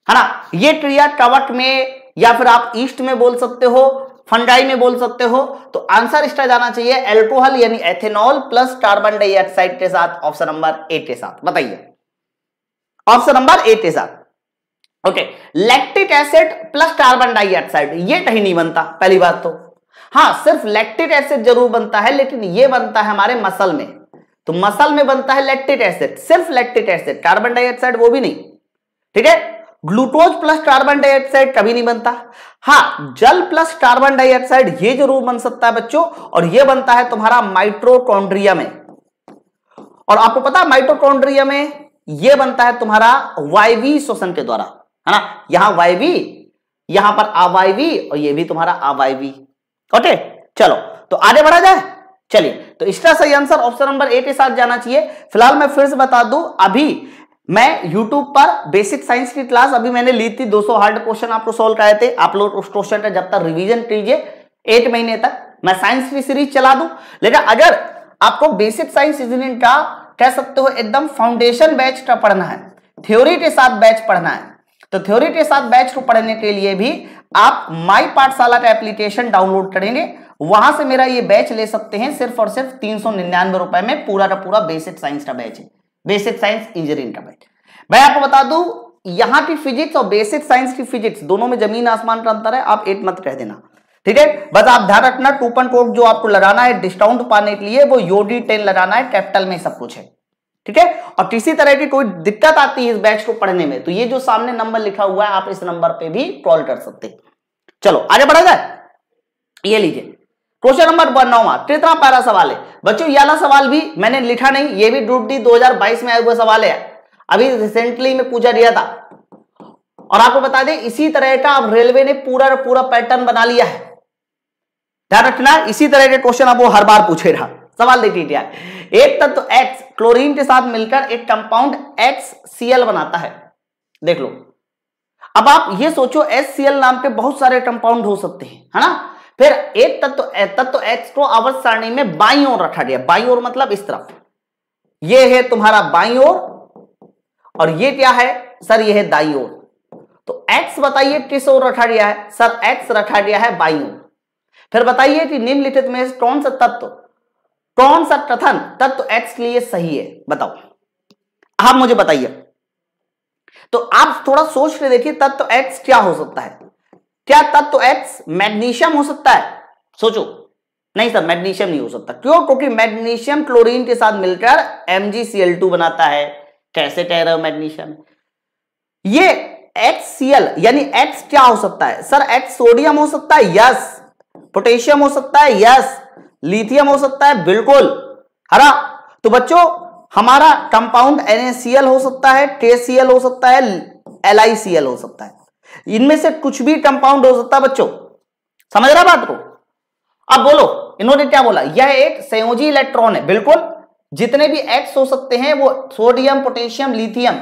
है ना ये क्रिया कवक में या फिर आप ईस्ट में बोल सकते हो फंडाई में बोल सकते हो तो आंसर इसका जाना चाहिए एल्कोहल यानी एथेनॉल प्लस कार्बन डाइऑक्साइड के साथ ऑप्शन नंबर ए के साथ बताइए ऑप्शन नंबर ए के साथ okay lactic acid plus carbon dioxide ये कहीं नहीं बनता पहली बात तो हाँ सिर्फ लैक्टिक एसिड जरूर बनता है लेकिन ये बनता है हमारे मसल में तो मसल में बनता है लैक्टिक एसिड सिर्फ लैक्टिक एसिड कार्बन डाइऑक्साइड वो भी नहीं ठीक है ग्लूकोज प्लस कार्बन डाइऑक्साइड कभी नहीं बनता हाँ जल प्लस कार्बन डाइऑक्साइड ये जरूर बन सकता है बच्चों और ये बनता है तुम्हारा माइट्रोकॉन्ड्रिया में और आपको पता है माइट्रोकॉन्ड्रिया में ये बनता है तुम्हारा वाईवी शोषण के द्वारा है ना यहां वाईवी यहां पर अवायवी और ये भी तुम्हारा अवायवी ओके चलो तो आगे बढ़ा जाए चलिए तो इसका सही आंसर ऑप्शन नंबर ए के साथ जाना चाहिए फिलहाल मैं फिर से बता दू अभी मैं YouTube पर बेसिक साइंस की क्लास अभी मैंने ली थी 200 हार्ड क्वेश्चन आपको सोल्व कराए थे आप लोग उस क्वेश्चन का जब तक रिवीजन कीजिए एट महीने तक मैं साइंस की सीरीज चला दूं लेकिन अगर आपको बेसिक साइंस इंजीनियरिंग का कह सकते हो एकदम फाउंडेशन बैच का पढ़ना है थ्योरी के साथ बैच पढ़ना है तो थ्योरी के साथ बैच को पढ़ने के लिए भी आप माई पाठशाला का एप्लीकेशन डाउनलोड करेंगे वहां से मेरा ये बैच ले सकते हैं सिर्फ और सिर्फ तीन सौ निन्यानवे रुपए में पूरा का पूरा बेसिक साइंस का बैच है बेसिक साइंस इंजीनियरिंग का बैच मैं आपको बता दू यहां की फिजिक्स और बेसिक साइंस की फिजिक्स दोनों में जमीन आसमान का अंतर है आप एक मत कह देना ठीक है बस आप ध्यान रखना टूपन कोड जो आपको लगाना है डिस्काउंट पाने के लिए वो योडी टेन लगाना है कैपिटल में सब कुछ है ठीक है और किसी तरह की कोई दिक्कत आती है इस बैच को पढ़ने में तो ये जो सामने नंबर लिखा हुआ है आप इस नंबर पे भी कॉल कर सकते चलो आगे बढ़ा जाए ये लीजिए क्वेश्चन नंबर वन नौवा कितना सवाल है बच्चों ये सवाल भी मैंने लिखा नहीं ये भी डूब डी दो में आया हुआ सवाल है अभी रिसेंटली में पूछा गया था और आपको बता दें इसी तरह का अब रेलवे ने पूरा पूरा पैटर्न बना लिया है ध्यान रखना इसी तरह के क्वेश्चन अब वो हर बार पूछे रहा सवाल देखिए क्या है एक तत्व तो X क्लोरीन के साथ मिलकर एक कंपाउंड HCl बनाता है देख लो अब आप ये सोचो HCl नाम पे बहुत सारे कंपाउंड हो सकते हैं है ना फिर एक तत्व तो, तत्व तो X को आवर्त सारणी में बाई ओर रखा गया बाई ओर मतलब इस तरफ ये है तुम्हारा बाई ओर और ये क्या है सर यह है दाई ओर तो एक्स बताइए किस ओर रखा गया है सर एक्स रखा गया है बाई ओर फिर बताइए कि निम्नलिखित में कौन सा तत्व कौन सा कथन तत्व तो एक्स के लिए सही है बताओ आप मुझे बताइए तो आप थोड़ा सोच के देखिए तत्व तो एक्स क्या हो सकता है क्या तत्व तो एक्स मैग्नीशियम हो सकता है सोचो नहीं सर मैग्नीशियम नहीं हो सकता क्यों क्योंकि मैग्नीशियम क्लोरीन के साथ मिलकर MgCl2 बनाता है कैसे कह रहे हो मैग्नीशियम ये HCl यानी X क्या हो सकता है सर X सोडियम हो सकता है यस पोटेशियम हो सकता है यस लिथियम हो सकता है बिल्कुल हरा तो बच्चों हमारा कंपाउंड एनएसीएल हो सकता है टेसीएल हो सकता है एल हो सकता है इनमें से कुछ भी कंपाउंड हो सकता है बच्चों समझ रहा बात को अब बोलो इन्होंने क्या बोला यह एक संयोजी इलेक्ट्रॉन है बिल्कुल जितने भी एक्स हो सकते हैं वो सोडियम पोटेशियम लिथियम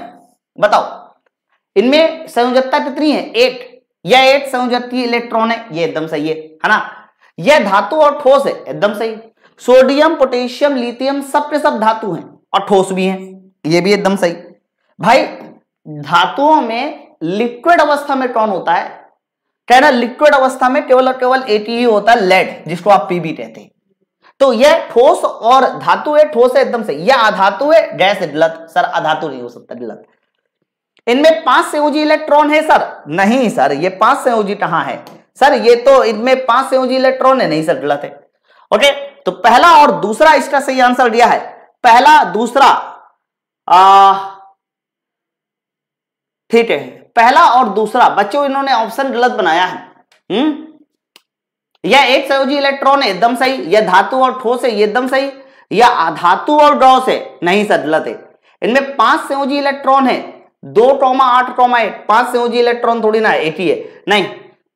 बताओ इनमें संयोजकता कितनी है एट यह एट संयोजकीय इलेक्ट्रॉन है ये एकदम सही है ना यह धातु और ठोस है एकदम सही सोडियम पोटेशियम लिथियम सब के सब धातु हैं और ठोस भी हैं यह भी एकदम सही भाई धातुओं में लिक्विड अवस्था में कौन होता है कहना लिक्विड अवस्था में केवल और केवल एटीई होता है लेड जिसको आप भी कहते हैं तो यह ठोस और धातु है ठोस है एकदम सही यह अधातु है गैस गलत सर अधातु नहीं हो सकता गलत इनमें पांच से इलेक्ट्रॉन है सर नहीं सर ये पांच से कहां है सर ये तो इनमें पांच से इलेक्ट्रॉन है नहीं सर गलत है ओके तो पहला और दूसरा इसका सही आंसर दिया है पहला दूसरा ठीक है पहला और दूसरा बच्चों इन्होंने ऑप्शन गलत बनाया है हम्म या एक संयोजी इलेक्ट्रॉन है एकदम सही या धातु और ठोस है एकदम सही या धातु और डॉस है नहीं सर गलत है इनमें पांच संयोजी इलेक्ट्रॉन है दो ट्रोमा आठ ट्रोमा है पांच संयोजी इलेक्ट्रॉन थोड़ी ना एक ही है नहीं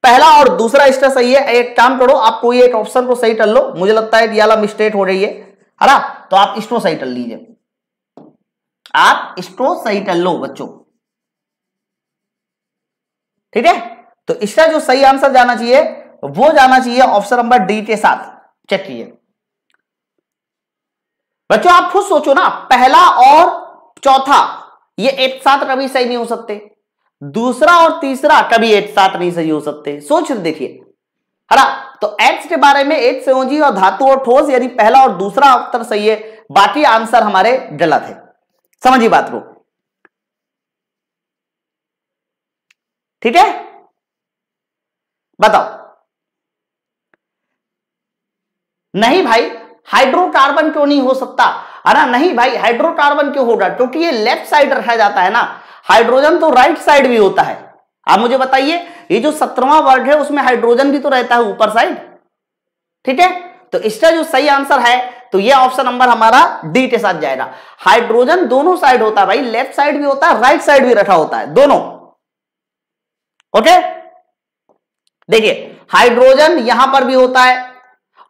पहला और दूसरा इसका सही है एक काम करो आप कोई एक ऑप्शन को सही कर लो मुझे लगता है याला मिस्टेक हो रही है है ना तो आप इसको सही कर लीजिए आप इसको सही कर लो बच्चों ठीक है तो इसका जो सही आंसर जाना चाहिए वो जाना चाहिए ऑप्शन नंबर डी के साथ चेक कीजिए बच्चों आप खुद सोचो ना पहला और चौथा ये एक साथ कभी सही नहीं हो सकते दूसरा और तीसरा कभी एक साथ नहीं सही हो सकते सोच देखिए है ना तो एक्स के बारे में एट संयोजी और धातु और ठोस यानी पहला और दूसरा उत्तर सही है बाकी आंसर हमारे गलत है समझिए बात को ठीक है बताओ नहीं भाई हाइड्रोकार्बन क्यों नहीं हो सकता अरे नहीं भाई हाइड्रोकार्बन क्यों होगा क्योंकि ये लेफ्ट साइड रखा जाता है ना हाइड्रोजन तो राइट साइड भी होता है आप मुझे बताइए ये जो सत्रवा वर्ड है उसमें हाइड्रोजन भी तो रहता है ऊपर साइड ठीक है तो इसका जो सही आंसर है तो ये ऑप्शन नंबर हमारा डी के साथ जाएगा हाइड्रोजन दोनों साइड होता है भाई लेफ्ट साइड भी होता है राइट साइड भी रखा होता है दोनों ओके देखिए हाइड्रोजन यहां पर भी होता है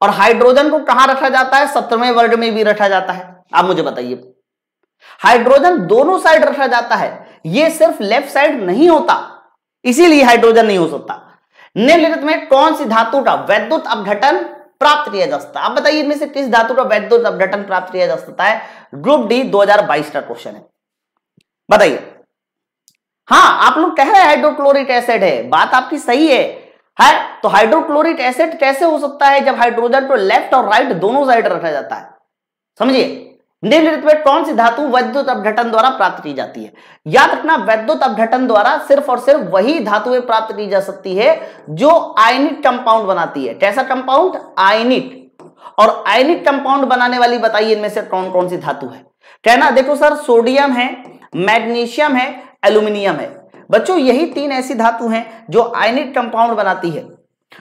और हाइड्रोजन को कहां रखा जाता है सत्रहवें वर्ग में भी रखा जाता है आप मुझे बताइए हाइड्रोजन दोनों साइड रखा जाता है ये सिर्फ लेफ्ट साइड नहीं होता इसीलिए हाइड्रोजन नहीं हो सकता निम्नलिखित में कौन सी धातु का वैद्युत अपघटन प्राप्त किया जा सकता है आप बताइए इनमें से किस धातु का वैद्युत अपघटन प्राप्त किया जा सकता है ग्रुप डी 2022 का क्वेश्चन है बताइए हाँ आप लोग कह रहे हैं हाइड्रोक्लोरिक एसिड है बात आपकी सही है है तो हाइड्रोक्लोरिक एसिड कैसे हो सकता है जब हाइड्रोजन को लेफ्ट और राइट दोनों साइड रखा जाता है समझिए निम्नलिखित कौन सी धातु वैद्युत अपघटन द्वारा प्राप्त की जाती है याद रखना वैद्युत अपघटन द्वारा सिर्फ और सिर्फ वही धातुएं प्राप्त की जा सकती है जो आयनिक कंपाउंड बनाती है कैसा कंपाउंड आयनिक और आयनिक कंपाउंड बनाने वाली बताइए इनमें से कौन कौन सी धातु है कहना देखो सर सोडियम है मैग्नीशियम है एल्यूमिनियम है बच्चों यही तीन ऐसी धातु हैं जो आयनिक कंपाउंड बनाती है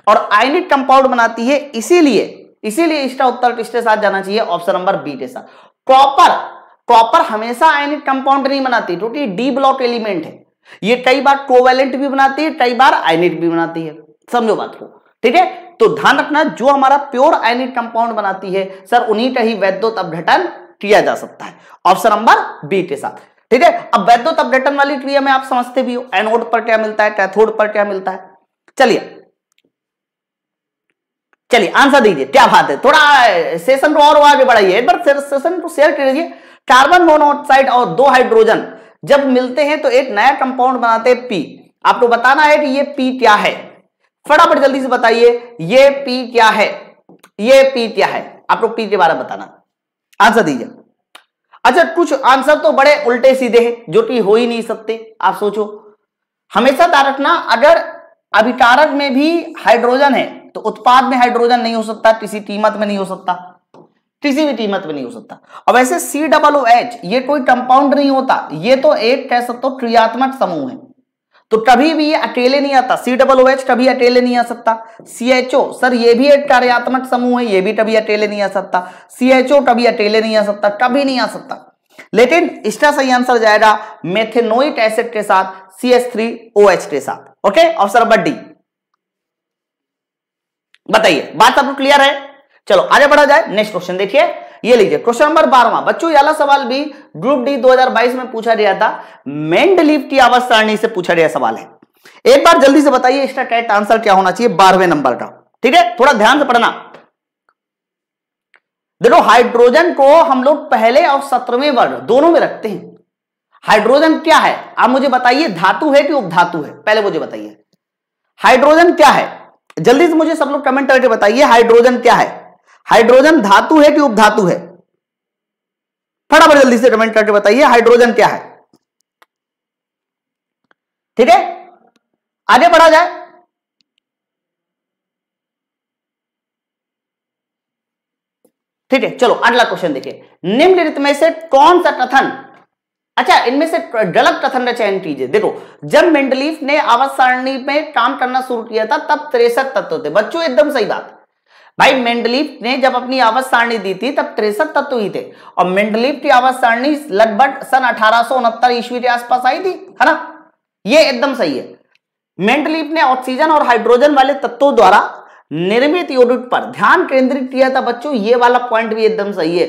और आयनिक कंपाउंड बनाती है इसीलिए इसीलिए इसका उत्तर किसके साथ जाना चाहिए ऑप्शन नंबर बी के साथ कॉपर कॉपर हमेशा आयनिक कंपाउंड नहीं बनाती क्योंकि डी ब्लॉक एलिमेंट है ये कई बार कोवेलेंट भी बनाती है कई बार आयनिक भी बनाती है समझो बात को ठीक है तो ध्यान रखना जो हमारा प्योर आयनिक कंपाउंड बनाती है सर उन्हीं का ही वैद्युत अपघटन किया जा सकता है ऑप्शन नंबर बी के साथ ठीक है अब वैद्युत अपघटन वाली क्रिया में आप समझते भी हो एनोड पर क्या मिलता है कैथोड पर क्या मिलता है चलिए चलिए आंसर दीजिए क्या बात है थोड़ा सेशन को तो और आगे बढ़ाइए एक बार सेशन को शेयर कीजिए कार्बन मोनोऑक्साइड और दो हाइड्रोजन जब मिलते हैं तो एक नया कंपाउंड बनाते हैं पी आपको बताना है कि ये पी क्या है फटाफट जल्दी से बताइए ये पी क्या है ये पी क्या है आपको पी के बारे में बताना आंसर दीजिए अच्छा कुछ आंसर तो बड़े उल्टे सीधे हैं जो कि हो ही नहीं सकते आप सोचो हमेशा तारकना अगर अभिकारक में भी हाइड्रोजन है तो उत्पाद में हाइड्रोजन नहीं हो सकता किसी कीमत में नहीं हो सकता किसी भी कीमत में नहीं हो सकता और वैसे सी डब्ल्यू एच ये कोई कंपाउंड नहीं होता ये तो एक कह सकते हो क्रियात्मक समूह है तो कभी भी ये अकेले नहीं आता सी डब्ल्यू एच कभी अकेले नहीं आ सकता सी एच ओ सर ये भी एक कार्यात्मक समूह है ये भी कभी अकेले नहीं आ सकता सी एच ओ कभी अकेले नहीं आ सकता कभी नहीं आ सकता लेकिन इसका सही आंसर जाएगा मेथेनोइट एसिड के साथ C H three O H के साथ ओके ऑप्शन नंबर डी बताइए बात आपको क्लियर है चलो आगे बढ़ा जाए नेक्स्ट क्वेश्चन देखिए ये लीजिए क्वेश्चन नंबर बारहवा बच्चों वाला सवाल भी ग्रुप डी 2022 में पूछा गया था मेंडलीव की आवाज सारणी से पूछा गया सवाल है एक बार जल्दी से बताइए इसका करेक्ट आंसर क्या होना चाहिए बारहवें नंबर का ठीक है थोड़ा ध्यान से पढ़ना देखो हाइड्रोजन को हम लोग पहले और सत्रहवें वर्ग दोनों में रखते हैं हाइड्रोजन क्या है आप मुझे बताइए धातु है कि उपधातु है पहले मुझे बताइए हाइड्रोजन क्या है जल्दी से मुझे सब लोग कमेंट करके बताइए हाइड्रोजन क्या है हाइड्रोजन धातु है कि उपधातु है फटाफट जल्दी से कमेंट करके बताइए हाइड्रोजन क्या है ठीक है आगे बढ़ा जाए ठीक है चलो अगला क्वेश्चन देखिए निम्नलिखित में से कौन सा कथन अच्छा इनमें से डलक प्रथंड चयन कीजिए देखो जब मेंडलीफ ने आवास सारणी में काम करना शुरू किया था तब तिरसठ तत्व थे बच्चों एकदम सही बात भाई मेंडलीफ ने जब अपनी आवास सारणी दी थी तब तिरसठ तत्व ही थे और मेंडलीफ की आवास सारणी लगभग सन अठारह ईस्वी के आसपास आई थी है ना ये एकदम सही है मेंडलीफ ने ऑक्सीजन और हाइड्रोजन वाले तत्वों द्वारा निर्मित यूनिट पर ध्यान केंद्रित किया था बच्चों ये वाला पॉइंट भी एकदम सही है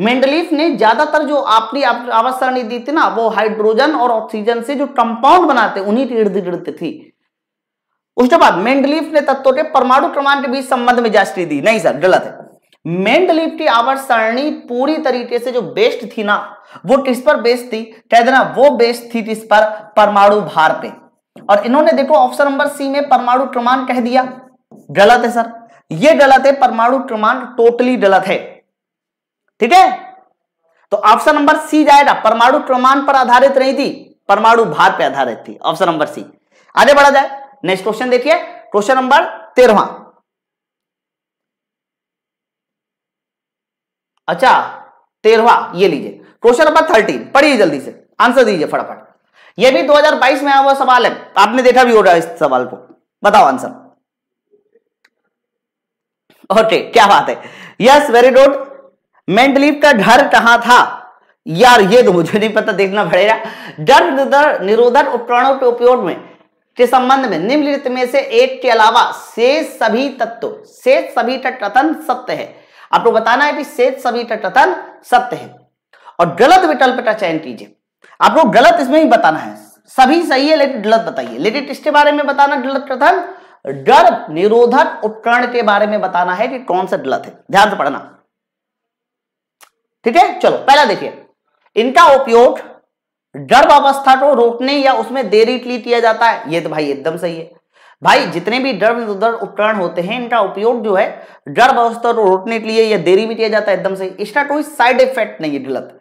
मेंडलीफ ने ज्यादातर जो आपकी आवास सारणी दी थी ना वो हाइड्रोजन और ऑक्सीजन से जो कंपाउंड बनाते उन्हीं की इर्द गिर्द थी उसके बाद मेंडलीफ ने तत्वों के परमाणु क्रमांक के बीच संबंध में जांच दी नहीं सर गलत है मेंडलीफ की आवर्त सरणी पूरी तरीके से जो बेस्ट थी ना वो किस पर बेस्ट थी कह देना वो बेस्ट थी किस पर परमाणु भार पे और इन्होंने देखो ऑप्शन नंबर सी में परमाणु क्रमांक कह दिया गलत है सर ये गलत है परमाणु क्रमांक टोटली गलत है ठीक है तो ऑप्शन नंबर सी जाएगा परमाणु प्रमाण पर आधारित नहीं थी परमाणु भार पर आधारित थी ऑप्शन नंबर सी आगे बढ़ा जाए नेक्स्ट क्वेश्चन देखिए क्वेश्चन नंबर तेरह अच्छा तेरहवा ये लीजिए क्वेश्चन नंबर थर्टीन पढ़िए जल्दी से आंसर दीजिए फटाफट ये भी 2022 में आया हुआ सवाल है आपने देखा भी होगा इस सवाल को बताओ आंसर ओके क्या बात है यस वेरी गुड मेन का डर कहाँ था यार ये तो मुझे नहीं पता देखना पड़ेगा डर निरोधर निरोधन उपकरणों के उपयोग में के संबंध में निम्नलिखित में से एक के अलावा शेष सभी तत्व शेष सभी कथन सत्य है आपको बताना है कि शेष सभी कथन सत्य है और गलत विकल्प का चयन कीजिए आपको गलत इसमें ही बताना है सभी सही है लेकिन गलत बताइए लेकिन इसके बारे में बताना गलत कथन डर निरोधक उपकरण के बारे में बताना है कि कौन सा गलत है ध्यान से पढ़ना ठीक है चलो पहला देखिए इनका उपयोग गर्भ अवस्था को रोकने या उसमें देरी के लिए किया जाता है ये तो भाई एकदम सही है भाई जितने भी गर्भ निर्दर उपकरण होते हैं इनका उपयोग जो है गर्भ अवस्था को रोकने के लिए या देरी में किया जाता है एकदम सही इसका कोई साइड इफेक्ट नहीं है गलत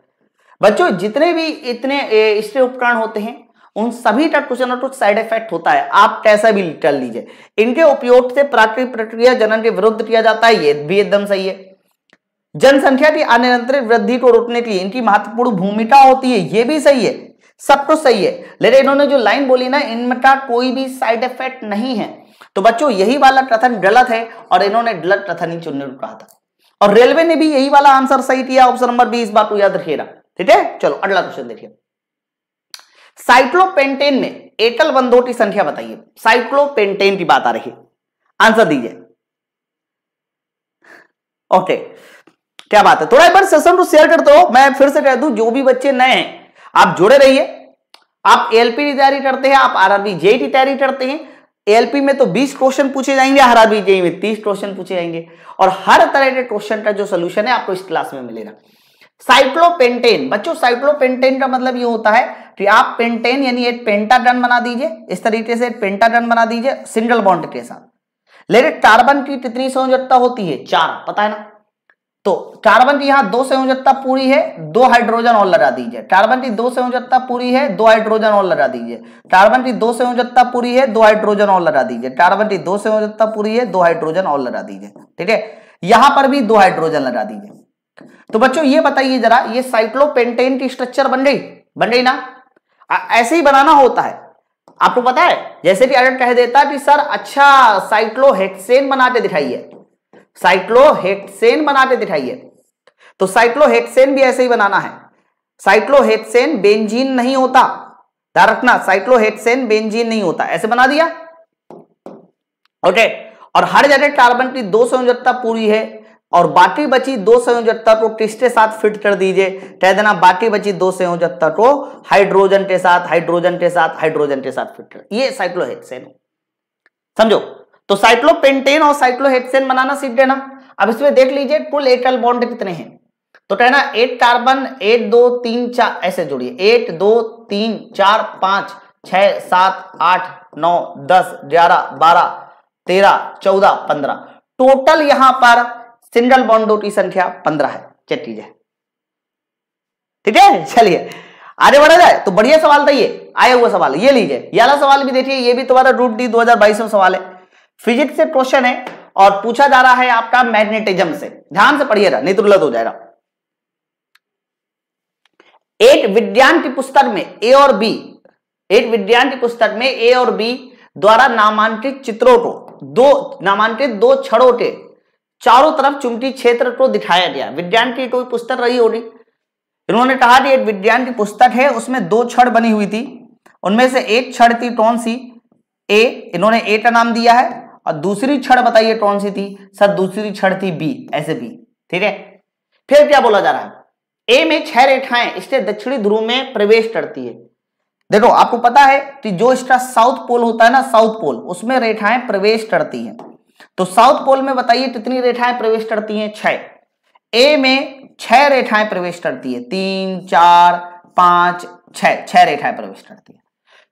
बच्चों जितने भी इतने इसके उपकरण होते हैं उन सभी का कुछ ना कुछ साइड इफेक्ट होता है आप कैसा भी कर लीजिए इनके उपयोग से प्राकृतिक प्रक्रिया जनन के विरुद्ध किया जाता है ये भी एकदम सही है जनसंख्या की अनियंत्रित वृद्धि को रोकने के लिए इनकी महत्वपूर्ण भूमिका होती है यह भी सही है सब कुछ सही है लेकिन इन्होंने जो लाइन बोली ना इनका कोई भी साइड इफेक्ट नहीं है तो बच्चों यही वाला कथन गलत है और इन्होंने गलत कथन ही चुनने कहा था और रेलवे ने भी यही वाला आंसर सही किया ऑप्शन नंबर बी इस बात को याद रखिएगा ठीक है चलो अगला क्वेश्चन देखिए साइक्लोपेंटेन में एकल बंधों की संख्या बताइए साइक्लोपेंटेन की बात आ रही है आंसर दीजिए ओके okay. क्या बात है थोड़ा एक बार सेशन को शेयर कर दो मैं फिर से कह दू जो भी बच्चे नए हैं आप जुड़े रहिए आप एलपी की तैयारी करते हैं आप आरआरबी जे e की तैयारी करते हैं एलपी में तो 20 क्वेश्चन पूछे जाएंगे हर आरबी जे में 30 क्वेश्चन पूछे जाएंगे और हर तरह के क्वेश्चन का जो सोल्यूशन है आपको इस क्लास में मिलेगा साइक्लोपेंटेन बच्चों साइक्लोपेंटेन का मतलब ये होता है कि आप पेंटेन यानी एक पेंटागन बना दीजिए इस तरीके से एक पेंटागन बना दीजिए सिंगल बॉन्ड के साथ लेकिन कार्बन की कितनी संयोजकता होती है चार पता है ना तो कार्बन की यहां दो संयोजकता पूरी है दो हाइड्रोजन और लगा दीजिए कार्बन की दो संयोजकता पूरी है दो हाइड्रोजन और लगा दीजिए कार्बन की दो संयोजकता पूरी है दो हाइड्रोजन और लगा दीजिए कार्बन की दो संयोजकता पूरी है दो हाइड्रोजन और लगा दीजिए ठीक है यहां पर भी दो हाइड्रोजन लगा दीजिए तो बच्चों ये बताइए जरा ये साइक्लोपेंटेन की स्ट्रक्चर बन गई बन गई ना ऐसे ही बनाना होता है आपको पता है जैसे कि अगर कह देता कि सर अच्छा साइक्लोहेक्सेन बना के दिखाइए साइक्लोहेक्सेन बनाते दिखाइए तो साइक्लोहेक्सेन भी ऐसे ही बनाना है साइक्लोहेक्सेन बेंजीन नहीं होता ध्यान रखना साइक्लोहेक्सेन बेंजीन नहीं होता ऐसे बना दिया ओके और हर जगह कार्बन की दो संयोजकता पूरी है और बाकी बची दो संयोजकता को किसके साथ फिट कर दीजिए कह देना बाकी बची दो संयोजकता को हाइड्रोजन के साथ हाइड्रोजन के साथ हाइड्रोजन के साथ फिट कर ये साइक्लोहेक्सेन समझो तो साइक्लोपेंटेन और साइक्लोहेक्सेन बनाना सीख देना अब इसमें देख लीजिए कुल एटल बॉन्ड कितने हैं तो कहना एट कार्बन एट दो तीन चार ऐसे जोड़िए एट दो तीन चार पांच छ सात आठ नौ दस ग्यारह बारह तेरह चौदह पंद्रह टोटल यहां पर सिंगल बॉन्डो की संख्या पंद्रह है चेक कीजिए ठीक है चलिए आगे बढ़ा जाए तो बढ़िया सवाल था ये आया हुआ सवाल ये लीजिए ये सवाल भी देखिए ये भी तुम्हारा रूट डी बाईस में सवाल है फिजिक्स से क्वेश्चन है और पूछा जा रहा है आपका मैग्नेटिज्म से ध्यान से पढ़िएगा नहीं तो हो जाएगा एट विज्ञान की पुस्तक में ए और बी एट विज्ञान की पुस्तक में ए और बी द्वारा नामांकित चित्रों को दो नामांकित दो छड़ों के चारों तरफ चुमटी क्षेत्र को दिखाया गया विज्ञान की कोई पुस्तक रही होगी इन्होंने कहा कि एक विज्ञान की पुस्तक है उसमें दो छड़ बनी हुई थी उनमें से एक छड़ थी कौन सी ए इन्होंने ए का नाम दिया है और दूसरी क्षण बताइए कौन सी थी सर दूसरी क्षण थी बी ऐसे बी ठीक है फिर क्या बोला जा रहा है ए में छह रेखाएं इसके दक्षिणी ध्रुव में प्रवेश करती है देखो आपको पता है कि जो इसका साउथ पोल होता है ना साउथ पोल उसमें रेखाएं प्रवेश करती हैं तो साउथ पोल में बताइए कितनी रेखाएं प्रवेश करती हैं छह ए में छह रेखाएं प्रवेश करती है तीन चार पांच छह छह रेखाएं प्रवेश करती है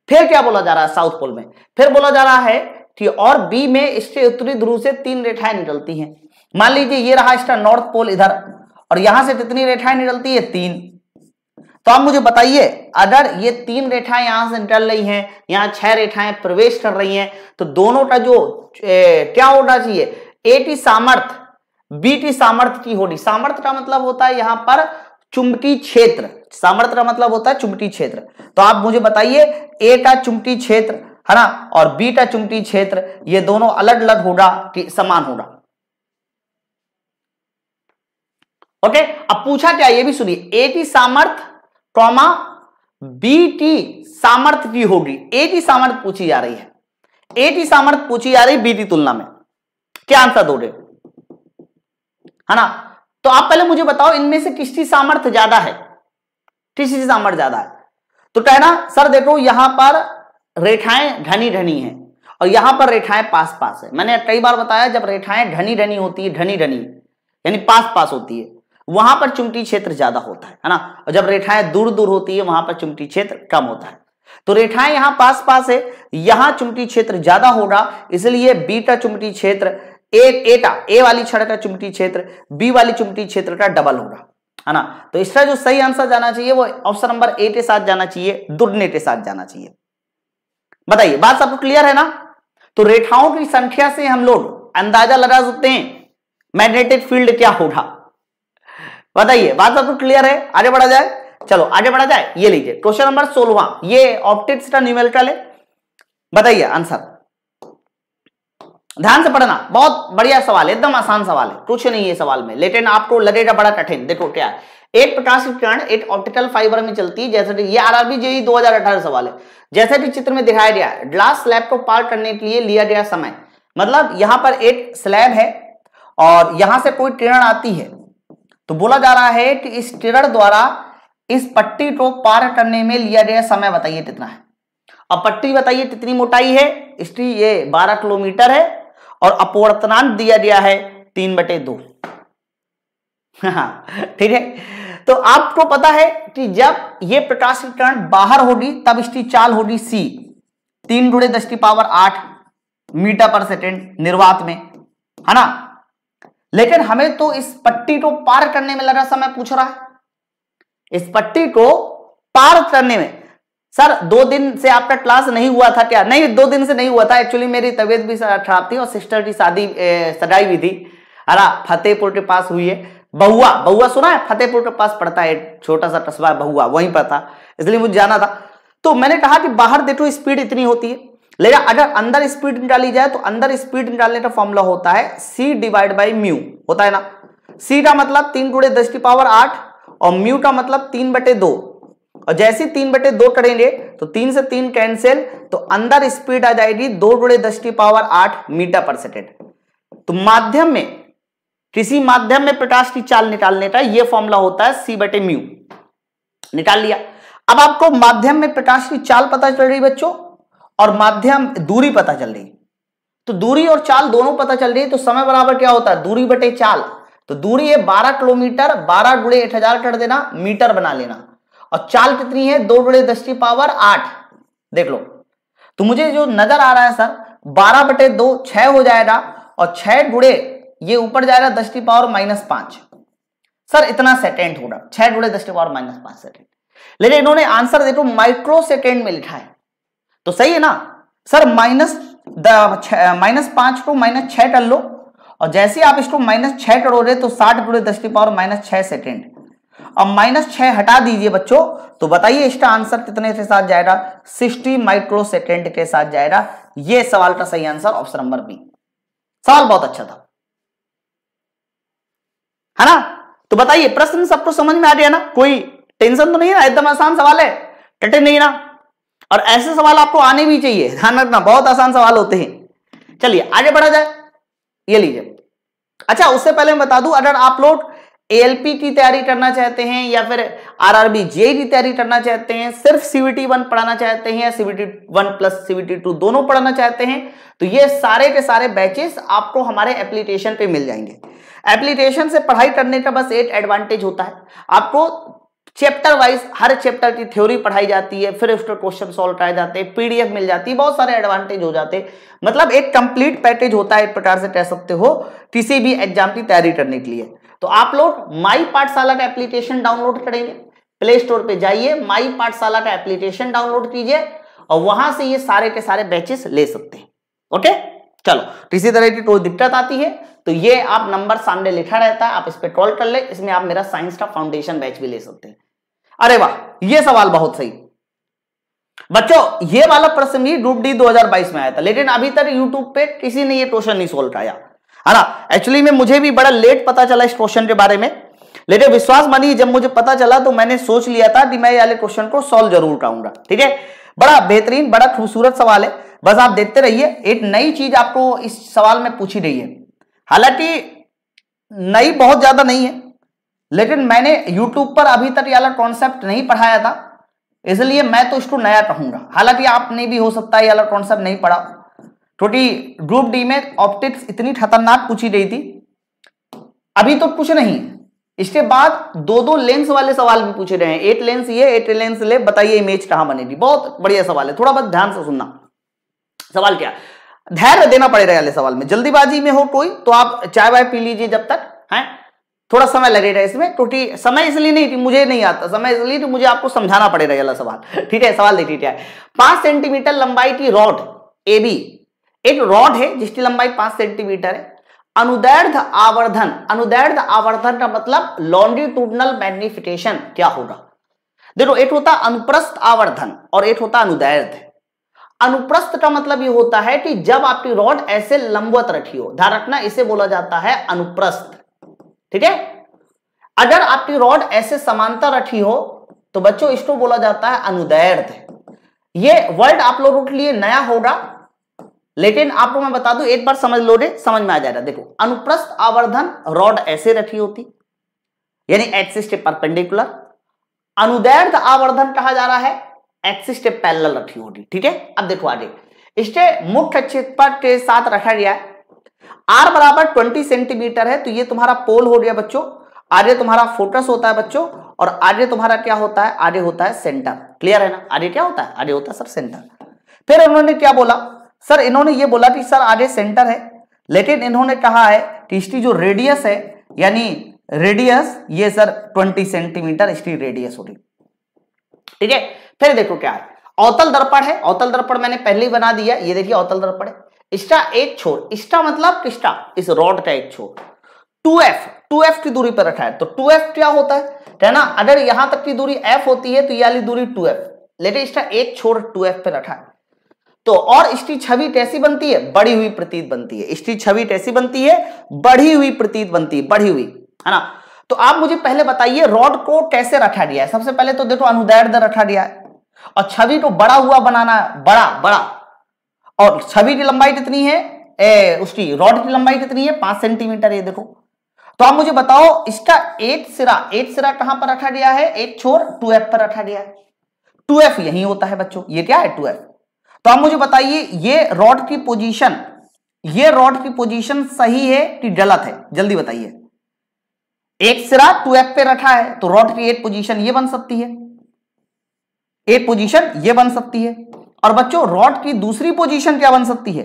फिर क्या बोला जा रहा है साउथ पोल में फिर बोला जा रहा है ठीक और बी में इससे उत्तरी ध्रुव से तीन रेखाएं निकलती हैं मान लीजिए ये रहा इसका नॉर्थ पोल इधर और यहां से कितनी रेखाएं निकलती है तीन तो आप मुझे बताइए अगर ये तीन रेखाएं यहां से निकल रही हैं यहां छह रेखाएं प्रवेश कर रही हैं तो दोनों का जो ए, क्या होना चाहिए ए टी सामर्थ बी टी सामर्थ की होनी सामर्थ का मतलब होता है यहां पर चुंबकीय क्षेत्र सामर्थ का मतलब होता है चुंबकीय क्षेत्र तो आप मुझे बताइए ए का चुंबकीय क्षेत्र है ना और बीटा चुंबकीय क्षेत्र ये दोनों अलग अलग होगा कि समान होगा ओके अब पूछा क्या ये भी सुनिए ए टी सामर्थ कॉमा बी टी सामर्थ की होगी ए टी सामर्थ पूछी जा रही है ए टी सामर्थ पूछी जा रही बी बीटी तुलना में क्या आंसर दोगे है ना तो आप पहले मुझे बताओ इनमें से किसकी सामर्थ्य ज्यादा है किसी सामर्थ्य ज्यादा है तो कहना सर देखो यहां पर रेखाएं ढनी ढनी है और यहां पर रेखाएं पास पास है मैंने कई बार बताया जब रेखाएं ढनी ढनी होती है ढनी ढनी यानी पास पास होती है वहां पर चुमटी क्षेत्र ज्यादा होता है है ना और जब रेखाएं दूर दूर होती है वहां पर चुमटी क्षेत्र कम होता है तो रेखाएं यहां पास पास है यहां चुमटी क्षेत्र ज्यादा होगा इसलिए बीटा चुमटी क्षेत्र ए एटा ए वाली छड़ का चुमटी क्षेत्र बी वाली चुमटी क्षेत्र का डबल होगा है ना तो इसका जो सही आंसर जाना चाहिए वो ऑप्शन नंबर ए के साथ जाना चाहिए दुर्ने के साथ जाना चाहिए बताइए बात सबको क्लियर है ना तो रेखाओं की संख्या से हम लोग अंदाजा लगा सकते हैं मैग्नेटिक फील्ड क्या होगा बताइए बात सबको क्लियर है आगे बढ़ा जाए चलो आगे बढ़ा जाए ये लीजिए क्वेश्चन नंबर सोलवा ये ऑप्टिक्स का न्यूमेरिकल है बताइए आंसर ध्यान से पढ़ना बहुत बढ़िया सवाल है एकदम आसान सवाल है कुछ नहीं है सवाल में लेकिन आपको लगेगा बड़ा कठिन देखो क्या है एक प्रकाश की किरण एक ऑप्टिकल फाइबर में चलती है जैसे ये आरआरबी जेई 2018 सवाल है जैसे कि चित्र में दिखाया गया ग्लास स्लैब को पार करने के लिए लिया गया समय मतलब यहां पर एक स्लैब है और यहां से कोई किरण आती है तो बोला जा रहा है कि इस किरण द्वारा इस पट्टी को पार करने में लिया गया समय बताइए कितना है अब पट्टी बताइए कितनी मोटाई है इसकी ये बारह किलोमीटर है और अपवर्तनांक दिया गया है तीन बटे दो हाँ, ठीक है तो आपको पता है कि जब ये प्रकाश की किरण बाहर होगी तब इसकी चाल होगी सी तीन जुड़े दस की पावर आठ मीटर पर सेकेंड निर्वात में है ना लेकिन हमें तो इस पट्टी को पार करने में लगा समय पूछ रहा है इस पट्टी को पार करने में सर दो दिन से आपका क्लास नहीं हुआ था क्या नहीं दो दिन से नहीं हुआ था एक्चुअली मेरी तबीयत भी खराब थी और सिस्टर की शादी सजाई भी थी अरा फतेहपुर के पास हुई है बहुआ बहुआ सुना है फतेहपुर के पास पड़ता है छोटा सा कस्बा बहुआ वहीं पर था इसलिए मुझे जाना था तो मैंने कहा कि बाहर देखो स्पीड इतनी होती है लेकिन अगर अंदर स्पीड निकाली जाए तो अंदर स्पीड निकालने का फॉर्मूला होता है सी डिवाइड बाई म्यू होता है ना सी का मतलब तीन टूडे दस की पावर आठ और म्यू का मतलब तीन बटे दो और जैसे तीन बटे दो करेंगे तो तीन से तीन कैंसिल तो अंदर स्पीड आ जाएगी दो टूडे दस की पावर आठ मीटर पर सेकेंड तो माध्यम में किसी माध्यम में प्रकाश की चाल निकालने का यह फॉर्मूला होता है सी बटे म्यू निकाल लिया अब आपको माध्यम में प्रकाश की चाल पता चल रही बच्चों और माध्यम दूरी पता चल रही तो दूरी और चाल दोनों पता चल रही है तो समय बराबर क्या होता है दूरी बटे चाल तो दूरी है बारह किलोमीटर बारह गुड़े एक हजार कर देना मीटर बना लेना और चाल कितनी है दो गुड़े दस की पावर आठ देख लो तो मुझे जो नजर आ रहा है सर बारह बटे दो छह हो जाएगा और छह गुड़े ये ऊपर जा रहा है दस टी पावर माइनस पांच सर इतना सेकेंड होगा छह जुड़े दस टी पावर माइनस पांच सेकेंड लेकिन इन्होंने आंसर देखो माइक्रो सेकेंड में लिखा है तो सही है ना सर माइनस माइनस पांच को माइनस छह कर लो और जैसे आप इसको माइनस छह करोगे तो साठ पूरे दस टी पावर माइनस छह सेकेंड अब माइनस छह हटा दीजिए बच्चों तो बताइए इसका आंसर कितने के साथ जाएगा सिक्सटी माइक्रो सेकेंड के साथ जाएगा यह सवाल का सही आंसर ऑप्शन नंबर बी सवाल बहुत अच्छा था है ना तो बताइए प्रश्न सबको समझ में आ गया ना कोई टेंशन तो नहीं ना एकदम आसान सवाल है टटे नहीं ना और ऐसे सवाल आपको आने भी चाहिए ध्यान रखना बहुत आसान सवाल होते हैं चलिए आगे बढ़ा जाए ये लीजिए अच्छा उससे पहले मैं बता दूं अगर आप लोग एएलपी की तैयारी करना चाहते हैं या फिर आरआरबी जे की तैयारी करना चाहते हैं सिर्फ सीबीटी वन पढ़ाना चाहते हैं या CBT one plus CBT two दोनों पढ़ाना चाहते हैं तो ये सारे के सारे बैचेस आपको हमारे एप्लीकेशन पे मिल जाएंगे एप्लीकेशन से पढ़ाई करने का बस एक एडवांटेज होता है आपको चैप्टर वाइज हर चैप्टर की थ्योरी पढ़ाई जाती है फिर उसके क्वेश्चन सॉल्व कराए जाते हैं पीडीएफ मिल जाती है बहुत सारे एडवांटेज हो जाते हैं मतलब एक कंप्लीट पैकेज होता है एक प्रकार से कह सकते हो किसी भी एग्जाम की तैयारी करने के लिए तो आप लोग माई पाठशाला का एप्लीकेशन डाउनलोड करेंगे प्ले स्टोर पर जाइए माई पाठशाला का एप्लीकेशन डाउनलोड कीजिए और वहां से ये सारे के सारे बैचेस ले सकते हैं ओके चलो तो इसी तरह की कोई दिक्कत आती है तो ये आप नंबर सामने लिखा रहता है आप इस पर कॉल कर ले इसमें आप मेरा साइंस का फाउंडेशन बैच भी ले सकते हैं अरे वाह ये सवाल बहुत सही बच्चों ये वाला प्रश्न भी ग्रुप डी 2022 में आया था लेकिन अभी तक यूट्यूब पे किसी ने ये क्वेश्चन नहीं सोल्व कराया है ना एक्चुअली में मुझे भी बड़ा लेट पता चला इस क्वेश्चन के बारे में लेकिन विश्वास मानिए जब मुझे पता चला तो मैंने सोच लिया था कि मैं ये वाले क्वेश्चन को सोल्व जरूर कराऊंगा ठीक है बड़ा बेहतरीन बड़ा खूबसूरत सवाल है बस आप देखते रहिए एक नई चीज आपको इस सवाल में पूछी रही है हालांकि नई बहुत ज्यादा नहीं है लेकिन मैंने YouTube पर अभी तक याला कॉन्सेप्ट नहीं पढ़ाया था इसलिए मैं तो इसको नया कहूंगा हालांकि आपने भी हो सकता है याला कॉन्सेप्ट नहीं पढ़ा क्योंकि ग्रुप डी में ऑप्टिक्स इतनी खतरनाक पूछी गई थी अभी तो कुछ नहीं इसके बाद दो दो लेंस वाले सवाल भी पूछे रहे हैं एट लेंस ये एट लेंस ले बताइए इमेज कहां बनेगी बहुत बढ़िया सवाल है थोड़ा बहुत ध्यान से सुनना सवाल क्या धैर्य देना पड़ेगा अगले सवाल में जल्दीबाजी में हो कोई तो आप चाय वाय पी लीजिए जब तक है थोड़ा समय लगेगा इसमें क्योंकि समय इसलिए नहीं थी मुझे नहीं आता समय इसलिए तो मुझे आपको समझाना पड़ेगा अगला सवाल ठीक है सवाल देखिए क्या है पांच सेंटीमीटर लंबाई की रॉड ए बी एक रॉड है जिसकी लंबाई पांच सेंटीमीटर है अनुदैर्ध आवर्धन अनुदैर्ध आवर्धन का मतलब लॉन्डिट्यूडनल मैग्निफिकेशन क्या होगा देखो एक होता अनुप्रस्थ आवर्धन और एक होता अनुदैर्ध अनुप्रस्थ का मतलब ये होता है कि जब आपकी रॉड ऐसे लंबवत रखी हो ध्यान रखना इसे बोला जाता है अनुप्रस्थ ठीक है अगर आपकी रॉड ऐसे समानता रखी हो तो बच्चों इसको बोला जाता है अनुदैर्थ ये वर्ड आप लोगों के लिए नया होगा लेकिन आपको मैं बता दूं एक बार समझ लो रे समझ में आ जाएगा देखो अनुप्रस्थ आवर्धन रॉड ऐसे रखी होती यानी एक्सिस के परपेंडिकुलर अनुदैर्ध आवर्धन कहा जा रहा है एक्सिस के पैरेलल रखी होगी ठीक है अब देखो आगे इसके मुख्य अक्षित के साथ रखा गया है आर बराबर ट्वेंटी सेंटीमीटर है तो ये तुम्हारा पोल हो गया बच्चों आगे तुम्हारा फोकस होता है बच्चों और आगे तुम्हारा क्या होता है आगे होता है सेंटर क्लियर है ना आगे क्या होता है आगे होता है सर सेंटर फिर उन्होंने क्या बोला सर इन्होंने ये बोला कि सर आगे सेंटर है लेकिन इन्होंने कहा है कि इसकी जो रेडियस है यानी रेडियस ये सर 20 सेंटीमीटर इसकी रेडियस होगी ठीक है फिर देखो क्या है अवतल दर्पण है अवतल दर्पण मैंने पहले ही बना दिया ये देखिए अवतल दर्पण है स्टा एक छोर स्टा मतलब किस्टा इस रॉड का एक छोर 2f 2f की दूरी पर रखा है तो 2f क्या होता है ना अगर यहां तक की दूरी f होती है तो ये वाली दूरी 2f लेकिन इसका एक छोर 2f पे रखा है तो और इसकी छवि कैसी बनती है बढ़ी हुई प्रतीत बनती है इसकी छवि कैसी बनती है बढ़ी हुई प्रतीत बनती है बढ़ी हुई है ना तो आप मुझे पहले बताइए रॉड को कैसे रखा गया है सबसे पहले तो देखो अनुदैर्ध रखा गया है और छवि को बड़ा हुआ बनाना है बड़ा बड़ा और छवि की लंबाई कितनी है ए, उसकी रॉड की लंबाई कितनी है पांच सेंटीमीटर ये देखो तो आप मुझे बताओ इसका एक सिरा एक सिरा कहां पर रखा गया है एक छोर टू एफ पर रखा गया है टू एफ यही होता है बच्चों ये क्या है टू एफ तो आप मुझे बताइए ये रॉड की पोजीशन ये रॉड की पोजीशन सही है कि गलत है जल्दी बताइए एक सिरा टू एफ पे रखा है तो रॉड की एक पोजीशन ये बन सकती है एक पोजीशन ये बन सकती है और बच्चों रॉड की दूसरी पोजीशन क्या बन सकती है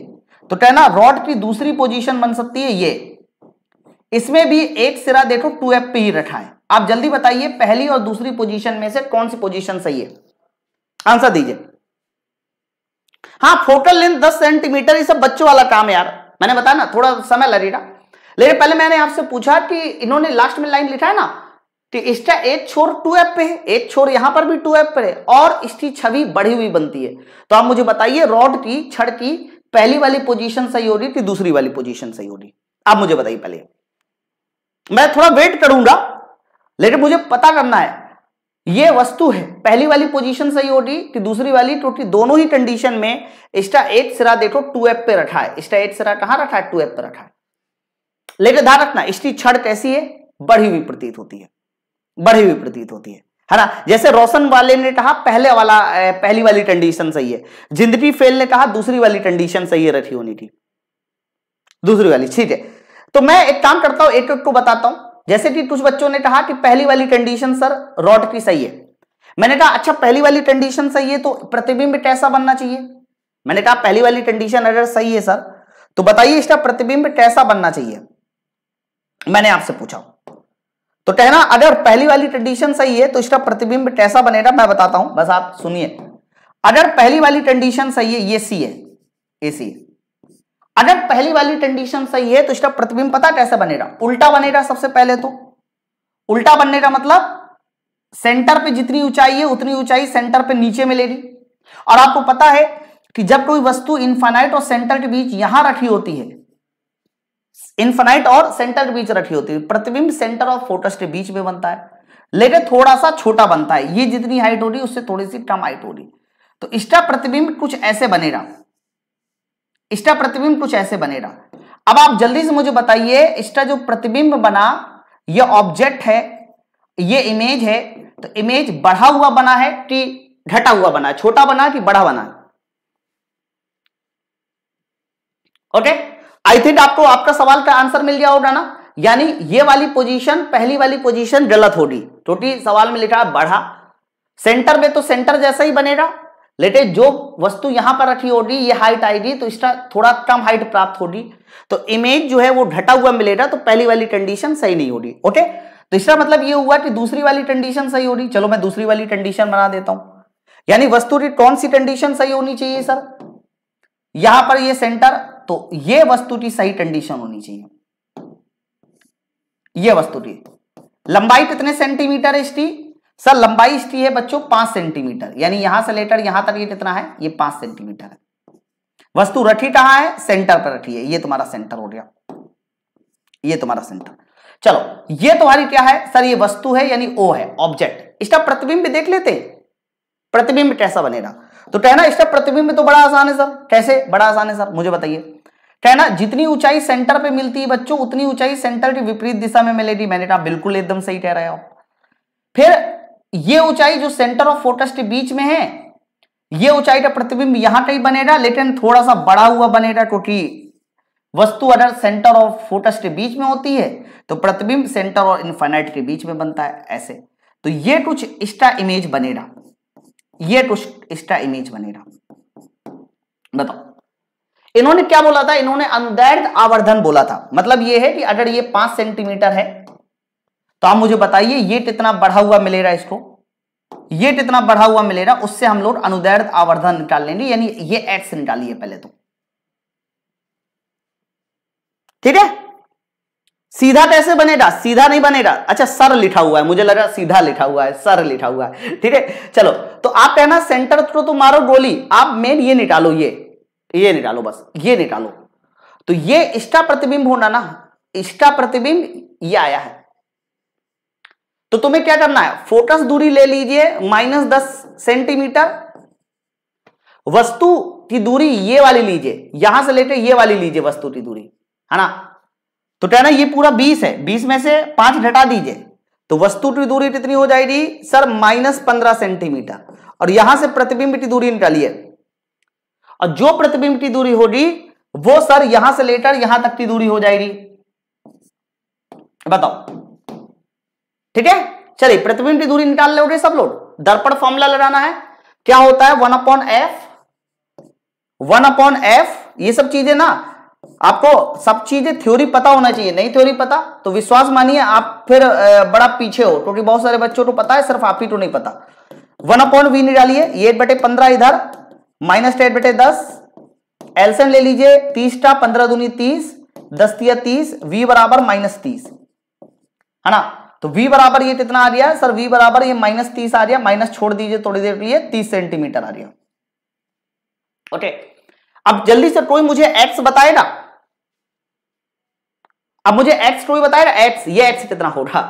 तो कहना रॉड की दूसरी पोजीशन बन सकती है ये इसमें भी एक सिरा देखो टू एफ पे ही रखा है आप जल्दी बताइए पहली और दूसरी पोजीशन में से कौन सी पोजीशन सही है आंसर दीजिए हाँ फोकल लेंथ दस सेंटीमीटर ये सब बच्चों वाला काम है यार मैंने बताया ना थोड़ा समय लगेगा लेकिन पहले मैंने आपसे पूछा कि इन्होंने लास्ट में लाइन लिखा है ना कि इसका एक छोर टू एप पे है एक छोर यहां पर भी टू एप पर है और इसकी छवि बढ़ी हुई बनती है तो आप मुझे बताइए रॉड की छड़ की पहली वाली पोजीशन सही हो रही थी दूसरी वाली पोजीशन सही हो रही आप मुझे बताइए पहले मैं थोड़ा वेट करूंगा लेकिन मुझे पता करना है ये वस्तु है पहली वाली पोजीशन सही होगी कि दूसरी वाली क्योंकि दोनों ही कंडीशन में इसका एक सिरा देखो टू एप पे रखा है इसका एक सिरा कहां रखा है टू एप पर रखा है लेकिन ध्यान रखना इसकी छड़ कैसी है बढ़ी हुई प्रतीत होती है बढ़ी हुई प्रतीत होती है है ना जैसे रोशन वाले ने कहा पहले वाला पहली वाली कंडीशन सही है जिंदगी फेल ने कहा दूसरी वाली कंडीशन सही है रखी होनी थी दूसरी वाली ठीक है तो मैं एक काम करता हूं एक एक को बताता हूं जैसे कि कुछ बच्चों ने कहा कि पहली वाली कंडीशन सर रॉड की सही है मैंने कहा अच्छा पहली वाली कंडीशन सही है तो प्रतिबिंब कैसा बनना चाहिए मैंने कहा पहली वाली कंडीशन अगर सही है सर तो बताइए इसका प्रतिबिंब कैसा बनना चाहिए मैंने आपसे पूछा तो कहना अगर पहली वाली कंडीशन सही है तो इसका प्रतिबिंब कैसा बनेगा मैं बताता हूं बस आप सुनिए अगर पहली वाली कंडीशन सही है ये सी है ए सी है अगर पहली वाली कंडीशन सही है तो इसका प्रतिबिंब पता कैसे बनेगा उल्टा बनेगा सबसे पहले तो उल्टा बनने का मतलब सेंटर पे जितनी ऊंचाई है उतनी ऊंचाई सेंटर पे नीचे मिलेगी और आपको पता है कि जब कोई वस्तु इन्फानाइट और सेंटर के बीच यहां रखी होती है इन्फेनाइट और सेंटर बीच रखी होती है प्रतिबिंब सेंटर और फोटस के बीच में बनता है लेकिन थोड़ा सा छोटा बनता है ये जितनी हाइट हो रही उससे थोड़ी सी कम हाइट हो रही तो इसका प्रतिबिंब कुछ ऐसे बनेगा इसका प्रतिबिंब कुछ ऐसे बनेगा अब आप जल्दी से मुझे बताइए इसका जो प्रतिबिंब बना यह ऑब्जेक्ट है ये इमेज है तो इमेज बढ़ा हुआ बना है कि घटा हुआ बना है छोटा बना कि बड़ा बना ओके okay? आई थिंक आपको आपका सवाल का आंसर मिल गया होगा ना यानी ये वाली पोजीशन पहली वाली पोजीशन गलत होगी टोटी सवाल में लिखा बढ़ा सेंटर में तो सेंटर जैसा ही बनेगा लेटे जो वस्तु यहां पर रखी होगी ये हाइट आएगी तो इसका थोड़ा कम हाइट प्राप्त होगी तो इमेज जो है वो घटा हुआ मिलेगा तो पहली वाली कंडीशन सही नहीं होगी ओके तो इसका मतलब ये हुआ कि दूसरी वाली कंडीशन सही होगी चलो मैं दूसरी वाली कंडीशन बना देता हूं यानी वस्तु की कौन सी कंडीशन सही होनी चाहिए सर यहां पर ये सेंटर तो ये वस्तु की सही कंडीशन होनी चाहिए ये वस्तु की लंबाई कितने सेंटीमीटर है इसकी सर लंबाई इसकी है बच्चों पांच सेंटीमीटर यानी यहां से लेटर यहां तक ये कितना है ये पांच सेंटीमीटर है वस्तु रखी कहां है सेंटर पर रखी है ये तुम्हारा सेंटर हो गया ये तुम्हारा सेंटर चलो ये तुम्हारी क्या है सर ये वस्तु है यानी ओ है ऑब्जेक्ट इसका प्रतिबिंब देख लेते प्रतिबिंब कैसा बनेगा तो कहना इसका प्रतिबिंब तो बड़ा आसान है सर कैसे बड़ा आसान है सर मुझे बताइए क्या है ना जितनी ऊंचाई सेंटर पे मिलती है बच्चों उतनी ऊंचाई सेंटर की विपरीत दिशा में मिलेगी मैंने कहा बिल्कुल एकदम सही कह रहे हो फिर ये ऊंचाई जो सेंटर ऑफ फोटस के बीच में है ये ऊंचाई का प्रतिबिंब यहां का ही बनेगा लेकिन थोड़ा सा बड़ा हुआ बनेगा क्योंकि वस्तु अगर सेंटर ऑफ फोटस के बीच में होती है तो प्रतिबिंब सेंटर और इन्फाइनाइट के बीच में बनता है ऐसे तो ये कुछ इस्टा इमेज बनेगा ये कुछ इस्टा इमेज बनेगा बताओ इन्होंने क्या बोला था इन्होंने अनुदैर्घ आवर्धन बोला था मतलब ये है कि अगर ये पांच सेंटीमीटर है तो आप मुझे बताइए ये कितना बढ़ा हुआ मिलेगा इसको ये कितना बढ़ा हुआ मिलेगा उससे हम लोग अनुदैर्द आवर्धन निकाल लेंगे यानी ये एक्स निकालिए पहले तो ठीक है सीधा कैसे बनेगा सीधा नहीं बनेगा अच्छा सर लिखा हुआ है मुझे लगा सीधा लिखा हुआ है सर लिखा हुआ है ठीक है चलो तो आप कहना सेंटर थ्रो तो मारो गोली आप मेन ये निकालो ये ये निकालो बस ये निकालो तो ये इष्टा प्रतिबिंब होना ना इष्टा प्रतिबिंब ये आया है तो तुम्हें क्या करना है फोकस दूरी ले लीजिए माइनस दस सेंटीमीटर वस्तु की दूरी ये वाली लीजिए यहां से लेकर ये वाली लीजिए वस्तु की दूरी है ना तो कहना ये पूरा बीस है बीस में से पांच घटा दीजिए तो वस्तु की दूरी कितनी हो जाएगी सर माइनस पंद्रह सेंटीमीटर और यहां से प्रतिबिंब की दूरी निकालिए और जो प्रतिबिंब की दूरी होगी वो सर यहां से लेटर यहां तक की दूरी हो जाएगी बताओ ठीक है चलिए प्रतिबिंब की दूरी निकाल लोगे सब लोग दर्पण फॉर्मूला लगाना है क्या होता है one upon F one upon F ये सब चीजें ना आपको सब चीजें थ्योरी पता होना चाहिए नहीं थ्योरी पता तो विश्वास मानिए आप फिर बड़ा पीछे हो क्योंकि तो बहुत सारे बच्चों को पता है सिर्फ आप ही तो नहीं पता वन अपॉन वी निकालिए ये बटे पंद्रह इधर माइनस टेन बेटे दस एल्सन ले लीजिए तीस टा पंद्रह दूनी तीस दस तिया तीस वी बराबर माइनस तीस है ना तो v बराबर ये कितना आ रहा है सर v बराबर ये माइनस तीस आ रहा है माइनस छोड़ दीजिए थोड़ी देर के लिए तीस सेंटीमीटर आ रहा है ओके अब जल्दी से कोई मुझे x बताएगा अब मुझे x कोई बताएगा x ये x कितना हो रहा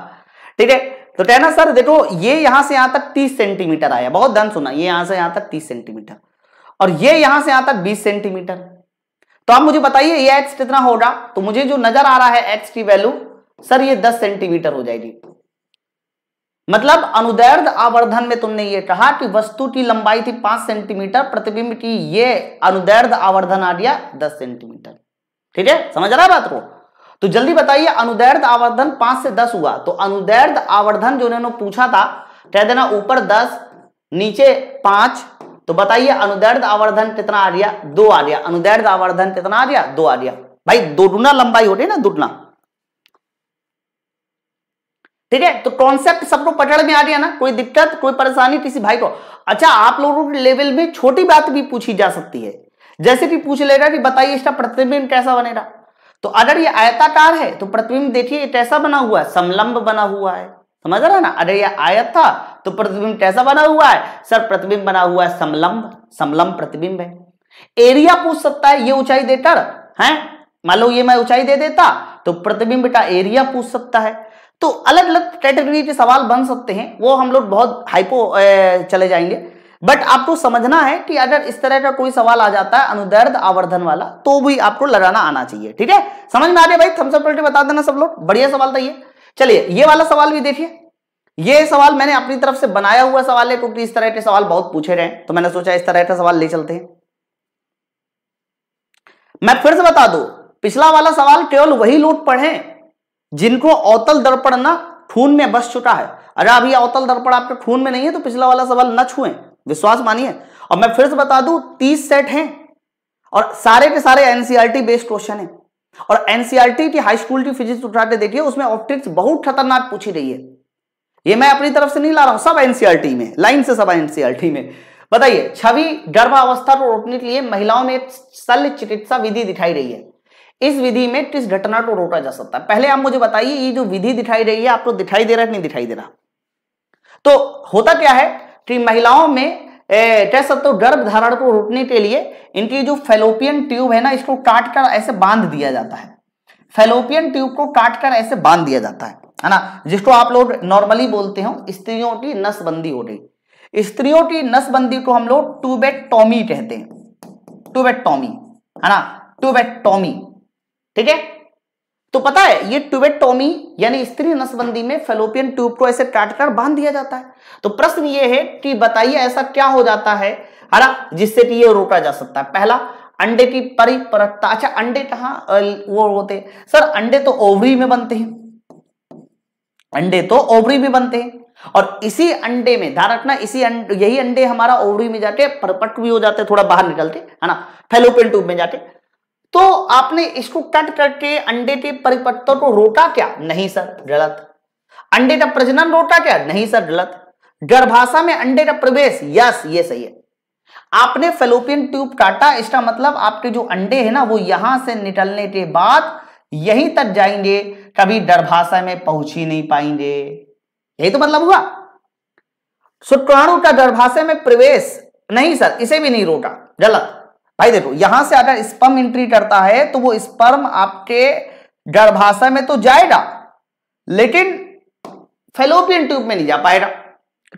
ठीक है तो कहना सर देखो ये यहां से यहां तक तीस सेंटीमीटर आया बहुत धन सुना ये यहां से यहां तक तीस सेंटीमीटर और ये यहां से यहां तक 20 सेंटीमीटर तो आप मुझे बताइए ये एक्स कितना होगा तो मुझे जो नजर आ रहा है एक्स की वैल्यू सर ये 10 सेंटीमीटर हो जाएगी मतलब अनुदैर्ध आवर्धन में तुमने ये कहा कि वस्तु की लंबाई थी पांच सेंटीमीटर प्रतिबिंब की ये अनुदैर्ध आवर्धन आ गया दस सेंटीमीटर ठीक है समझ रहा है बात को तो जल्दी बताइए अनुदैर्ध आवर्धन पांच से दस हुआ तो अनुदैर्ध आवर्धन जो उन्होंने पूछा था कह देना ऊपर दस नीचे पांच तो बताइए अनुदैर्ध आवर्धन कितना आ गया दो आ गया अनुदैर्ध आवर्धन कितना आ गया दो आ गया भाई दो दुना लंबाई हो रही ना दुटना ठीक है तो कॉन्सेप्ट सबको तो पटड़ में आ गया ना कोई दिक्कत कोई परेशानी किसी भाई को अच्छा आप लोगों के लेवल में छोटी बात भी पूछी जा सकती है जैसे कि पूछ लेगा कि बताइए इसका प्रतिबिंब कैसा बनेगा तो अगर ये आयताकार है तो प्रतिबिंब देखिए कैसा बना हुआ है समलंब बना हुआ है समझ रहा है ना अगर ये आयत था तो प्रतिबिंब कैसा बना हुआ है सर प्रतिबिंब बना हुआ है समलंब समलंब प्रतिबिंब है एरिया पूछ सकता है ये ऊंचाई देकर है मान लो ये मैं ऊंचाई दे देता तो प्रतिबिंब का एरिया पूछ सकता है तो अलग अलग कैटेगरी के सवाल बन सकते हैं वो हम लोग बहुत हाइपो चले जाएंगे बट आपको समझना है कि अगर इस तरह का कोई सवाल आ जाता है अनुदर्द आवर्धन वाला तो भी आपको लगाना आना चाहिए ठीक है समझ में आ गया भाई थम्सअप बता देना सब लोग बढ़िया सवाल था ये चलिए ये वाला सवाल भी देखिए ये सवाल मैंने अपनी तरफ से बनाया हुआ सवाल है क्योंकि इस तरह के सवाल बहुत पूछे रहे तो मैंने सोचा इस तरह का सवाल ले चलते हैं मैं फिर से बता दू पिछला वाला सवाल केवल वही लोग पढ़े जिनको अवतल दर्पण ना खून में बस चुका है अरे अभी अवतल दर्पण आपके खून में नहीं है तो पिछला वाला सवाल न छुए विश्वास मानिए और मैं फिर से बता दू तीस सेट हैं और सारे के सारे एनसीआरटी बेस्ड क्वेश्चन है और एनसीआरटी e की हाई स्कूल की फिजिक्स उठाते देखिए उसमें ऑप्टिक्स बहुत खतरनाक पूछी रही है ये मैं अपनी तरफ से नहीं ला रहा हूं सब एनसीआरटी में लाइन से सब एनसीआरटी में बताइए छवि गर्भावस्था को रोकने के लिए महिलाओं में शल्य चिकित्सा विधि दिखाई रही है इस विधि में किस घटना को रोका जा सकता है पहले आप मुझे बताइए ये जो विधि दिखाई रही है आपको दिखाई दे रहा है नहीं दिखाई दे रहा तो होता क्या है कि महिलाओं में कह सकते हो गर्भ धारण को रोकने के लिए इनकी जो फेलोपियन ट्यूब है ना इसको काट कर ऐसे बांध दिया जाता है फेलोपियन ट्यूब को काट कर ऐसे बांध दिया जाता है है ना जिसको आप लोग नॉर्मली बोलते हो स्त्रियों की नसबंदी हो गई स्त्रियों की नसबंदी को हम लोग टूबेटॉमी कहते हैं टूबेटॉमी है ना टूबेटॉमी ठीक है तो पता है ये ट्यूबेटोमी यानी स्त्री नसबंदी में फेलोपियन ट्यूब को ऐसे काटकर बांध दिया जाता है तो प्रश्न ये है कि बताइए ऐसा क्या हो जाता है है ना जिससे कि ये रोका जा सकता है पहला अंडे की परिपरकता अच्छा अंडे कहा वो होते सर अंडे तो ओवरी में बनते हैं अंडे तो ओवरी में बनते हैं और इसी अंडे में ध्यान रखना इसी अंड, यही अंडे हमारा ओवरी में जाते परपट भी हो जाते थोड़ा बाहर निकलते है ना फेलोपिन ट्यूब में जाते तो आपने इसको कट करके अंडे के परिपत्तों को रोका क्या नहीं सर गलत अंडे का प्रजनन रोका क्या नहीं सर गलत गर्भाशा में अंडे का प्रवेश यस ये सही है आपने फेलोपियन ट्यूब काटा इसका मतलब आपके जो अंडे है ना वो यहां से निकलने के बाद यहीं तक जाएंगे कभी गर्भाशय में पहुंच ही नहीं पाएंगे यही तो मतलब हुआ शुक्राणु का गर्भाशय में प्रवेश नहीं सर इसे भी नहीं रोका गलत भाई देखो यहां से अगर स्पर्म एंट्री करता है तो वो स्पर्म आपके गर्भाशय में तो जाएगा लेकिन फेलोपियन ट्यूब में नहीं जा पाएगा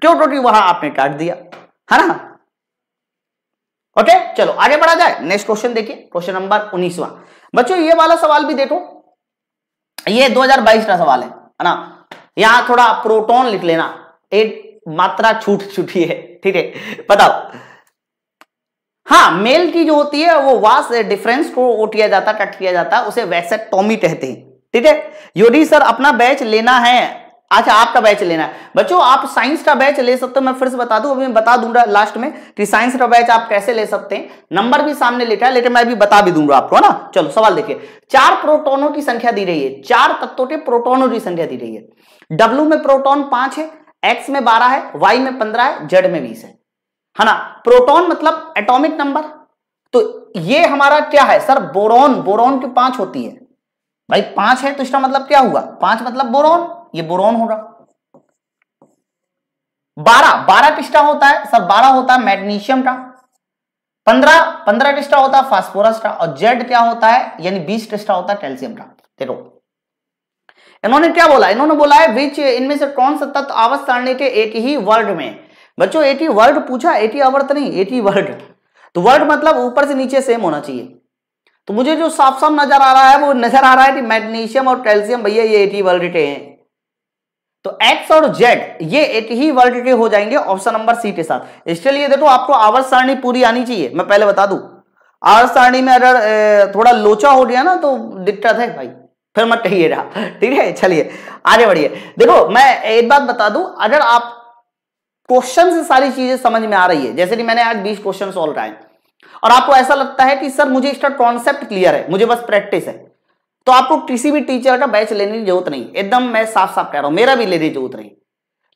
क्यों क्योंकि वहां आपने काट दिया है ना ओके चलो आगे बढ़ा जाए नेक्स्ट क्वेश्चन देखिए क्वेश्चन नंबर उन्नीसवा बच्चों ये वाला सवाल भी देखो ये 2022 का सवाल है ना यहां थोड़ा प्रोटोन लिख लेना एक मात्रा छूट छूटी है ठीक है बताओ हाँ मेल की जो होती है वो वास डिफरेंस को वो किया जाता कट किया जाता उसे टॉमी कहते हैं ठीक है योगी सर अपना बैच लेना है अच्छा आपका बैच लेना है बच्चों आप साइंस का बैच ले सकते हो मैं फिर से बता दूं अभी मैं बता दूंगा लास्ट में कि साइंस का बैच आप कैसे ले सकते हैं नंबर भी सामने लेटा है लेकिन मैं अभी बता भी दूंगा आपको है ना चलो सवाल देखिए चार प्रोटोनों की संख्या दी रही है चार तत्वों के प्रोटोनों की संख्या दी रही है डब्ल्यू में प्रोटोन पांच है एक्स में बारह है वाई में पंद्रह है जेड में बीस है है ना प्रोटोन मतलब एटोमिक नंबर तो ये हमारा क्या है सर बोरोन बोरोन की पांच होती है भाई पांच है तो इसका मतलब क्या हुआ पांच मतलब बोरोन ये बोरोन होगा बारह बारह टिस्टा होता है सर बारह होता है मैग्नीशियम का पंद्रह पंद्रह टिस्टा होता है फास्फोरस का और जेड क्या होता है यानी बीस टिस्टा होता है कैल्सियम का देखो इन्होंने क्या बोला इन्होंने बोला है विच इनमें से कौन सा तत्व आवर्त सारणी के एक ही वर्ड में बच्चों एक ही वर्ड पूछा एक ही आवर्त नहीं एक ही वर्ड तो वर्ड मतलब ऊपर से नीचे सेम होना चाहिए तो मुझे जो साफ साफ नजर आ रहा है वो नजर आ रहा है कि मैग्नीशियम और कैल्शियम भैया ये एक ही वर्ड के हैं तो x और z ये एक ही वर्ड के हो जाएंगे ऑप्शन नंबर सी के साथ इसके लिए देखो आपको आवर्त सारणी पूरी आनी चाहिए मैं पहले बता दू आवर्त सारणी में अगर थोड़ा लोचा हो गया ना तो दिक्कत है भाई फिर मत रहा ठीक है चलिए आगे बढ़िए देखो मैं एक बात बता दू अगर आप क्वेश्चन से सारी चीजें समझ में आ रही है जैसे कि मैंने आज बीस क्वेश्चन सोल्व कराए और आपको ऐसा लगता है कि सर मुझे इसका कॉन्सेप्ट क्लियर है मुझे बस प्रैक्टिस है तो आपको किसी भी टीचर का बैच लेने की जरूरत नहीं एकदम मैं साफ साफ कह रहा हूं मेरा भी लेने की जरूरत नहीं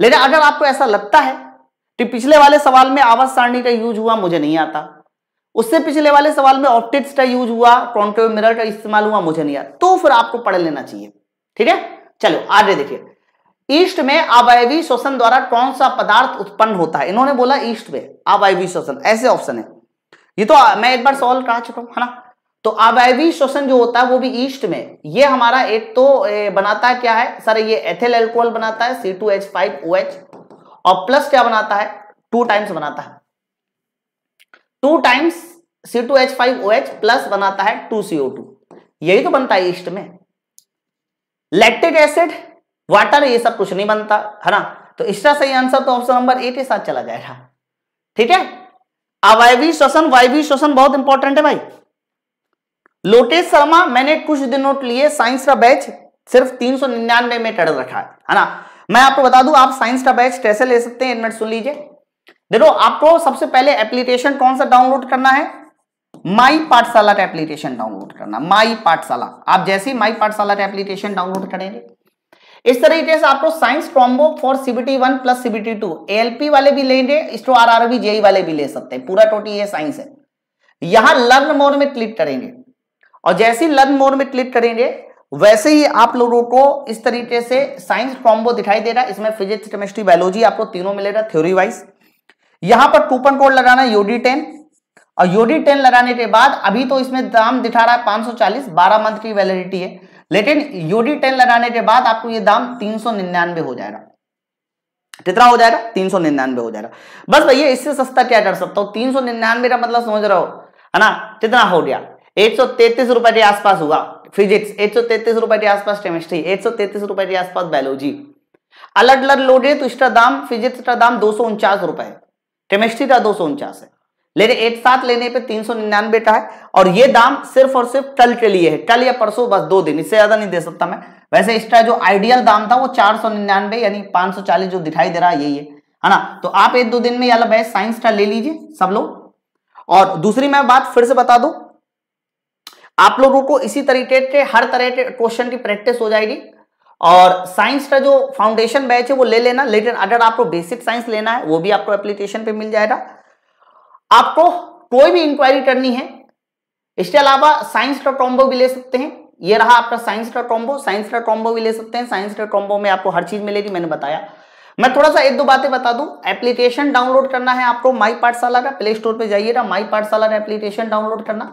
लेकिन अगर आपको ऐसा लगता है कि पिछले वाले सवाल में आवास सारणी का यूज हुआ मुझे नहीं आता उससे पिछले वाले सवाल में ऑप्टिक्स का यूज हुआ कॉन्क्रेव मिरर का इस्तेमाल हुआ मुझे नहीं आता तो फिर आपको पढ़ लेना चाहिए ठीक है चलो आगे देखिए ईस्ट में अवयवी श्वसन द्वारा कौन सा पदार्थ उत्पन्न होता है इन्होंने बोला ईस्ट में अवयवी श्वसन ऐसे ऑप्शन है ये तो मैं एक बार सॉल्व करा चुका हूं है ना तो अवैवी श्वसन जो होता है वो भी ईस्ट में ये हमारा एक तो बनाता है क्या है सर ये एथेल एल्कोहल बनाता है C two H five O H और प्लस क्या बनाता है टू टाइम्स बनाता है two times C two H five O H plus बनाता है टू सीओ टू यही तो बनता है ईस्ट में लैक्टिक एसिड वाटर ये सब कुछ नहीं बनता है ना तो इसका सही आंसर तो ऑप्शन नंबर ए के साथ चला जाएगा ठीक है अवैवी श्वसन वायवी श्वसन बहुत इंपॉर्टेंट है भाई लोटेश शर्मा मैंने कुछ दिनों के लिए साइंस का बैच सिर्फ तीन सौ निन्यानवे में टड़ रखा है है ना मैं आपको बता दूं आप साइंस का बैच कैसे ले सकते हैं इनमें सुन लीजिए देखो आपको सबसे पहले एप्लीकेशन कौन सा डाउनलोड करना है माई पाठशाला का एप्लीकेशन डाउनलोड करना माई पाठशाला आप जैसे ही माई पाठशाला का एप्लीकेशन डाउनलोड करेंगे इस तरीके से आपको science combo for CBT one plus CBT two ALP वाले भी लेंगे इसको आर आर e वाले भी ले सकते हैं पूरा टोटी ये साइंस है यहां लर्न मोर में क्लिक करेंगे और जैसे ही लर्न मोर में क्लिक करेंगे वैसे ही आप लोगों को इस तरीके से साइंस कॉम्बो दिखाई दे रहा है इसमें फिजिक्स केमिस्ट्री बायोलॉजी आपको तीनों मिलेगा थ्योरी वाइज यहां पर कूपन कोड लगाना योडी टेन और योडी टेन लगाने के बाद अभी तो इसमें दाम दिखा रहा है 540 12 मंथ की वैलिडिटी है लेकिन योडी टेन लगाने के बाद आपको ये दाम तीन हो जाएगा कितना हो जाएगा तीन सौ निन्यानवे हो जाएगा बस भैया इससे सस्ता क्या कर सकता हूं तीन सौ निन्यानवे का मतलब समझ रहा हो है ना कितना हो गया 133 रुपए के आसपास हुआ फिजिक्स एक सौ तैतीस रुपए के आसपास केमिस्ट्री एक रुपए के आसपास बायोलॉजी अलग अलग लोडे तो इसका दाम फिजिक्स का दाम दो सौ उनचास रुपए केमिस्ट्री का दो सौ उनचास है लेकिन एक साथ लेने पे तीन सौ निन्यानवे का है और ये दाम सिर्फ और सिर्फ कल के लिए है कल या परसों बस दो दिन इससे ज्यादा नहीं दे सकता मैं वैसे इसका जो आइडियल दाम था वो चार सौ निन्यानवे यानी पांच सौ चालीस जो दिखाई दे रहा है यही है है ना तो आप एक दो दिन में या साइंस का ले लीजिए सब लोग और दूसरी मैं बात फिर से बता दू आप लोगों को इसी तरीके के हर तरह के क्वेश्चन की प्रैक्टिस हो जाएगी और साइंस का जो फाउंडेशन बैच है वो ले लेना लेकिन अगर आपको बेसिक साइंस लेना है वो भी आपको एप्लीकेशन पे मिल जाएगा आपको कोई भी इंक्वायरी करनी है इसके अलावा साइंस का कॉम्बो भी ले सकते हैं ये रहा आपका साइंस का कॉम्बो साइंस का कॉम्बो भी ले सकते हैं साइंस का कॉम्बो में आपको हर चीज मिलेगी मैंने बताया मैं थोड़ा सा एक दो बातें बता दूं एप्लीकेशन डाउनलोड करना है आपको माई पाठशाला का प्ले स्टोर पर जाइएगा माई पाठशाला का एप्लीकेशन डाउनलोड करना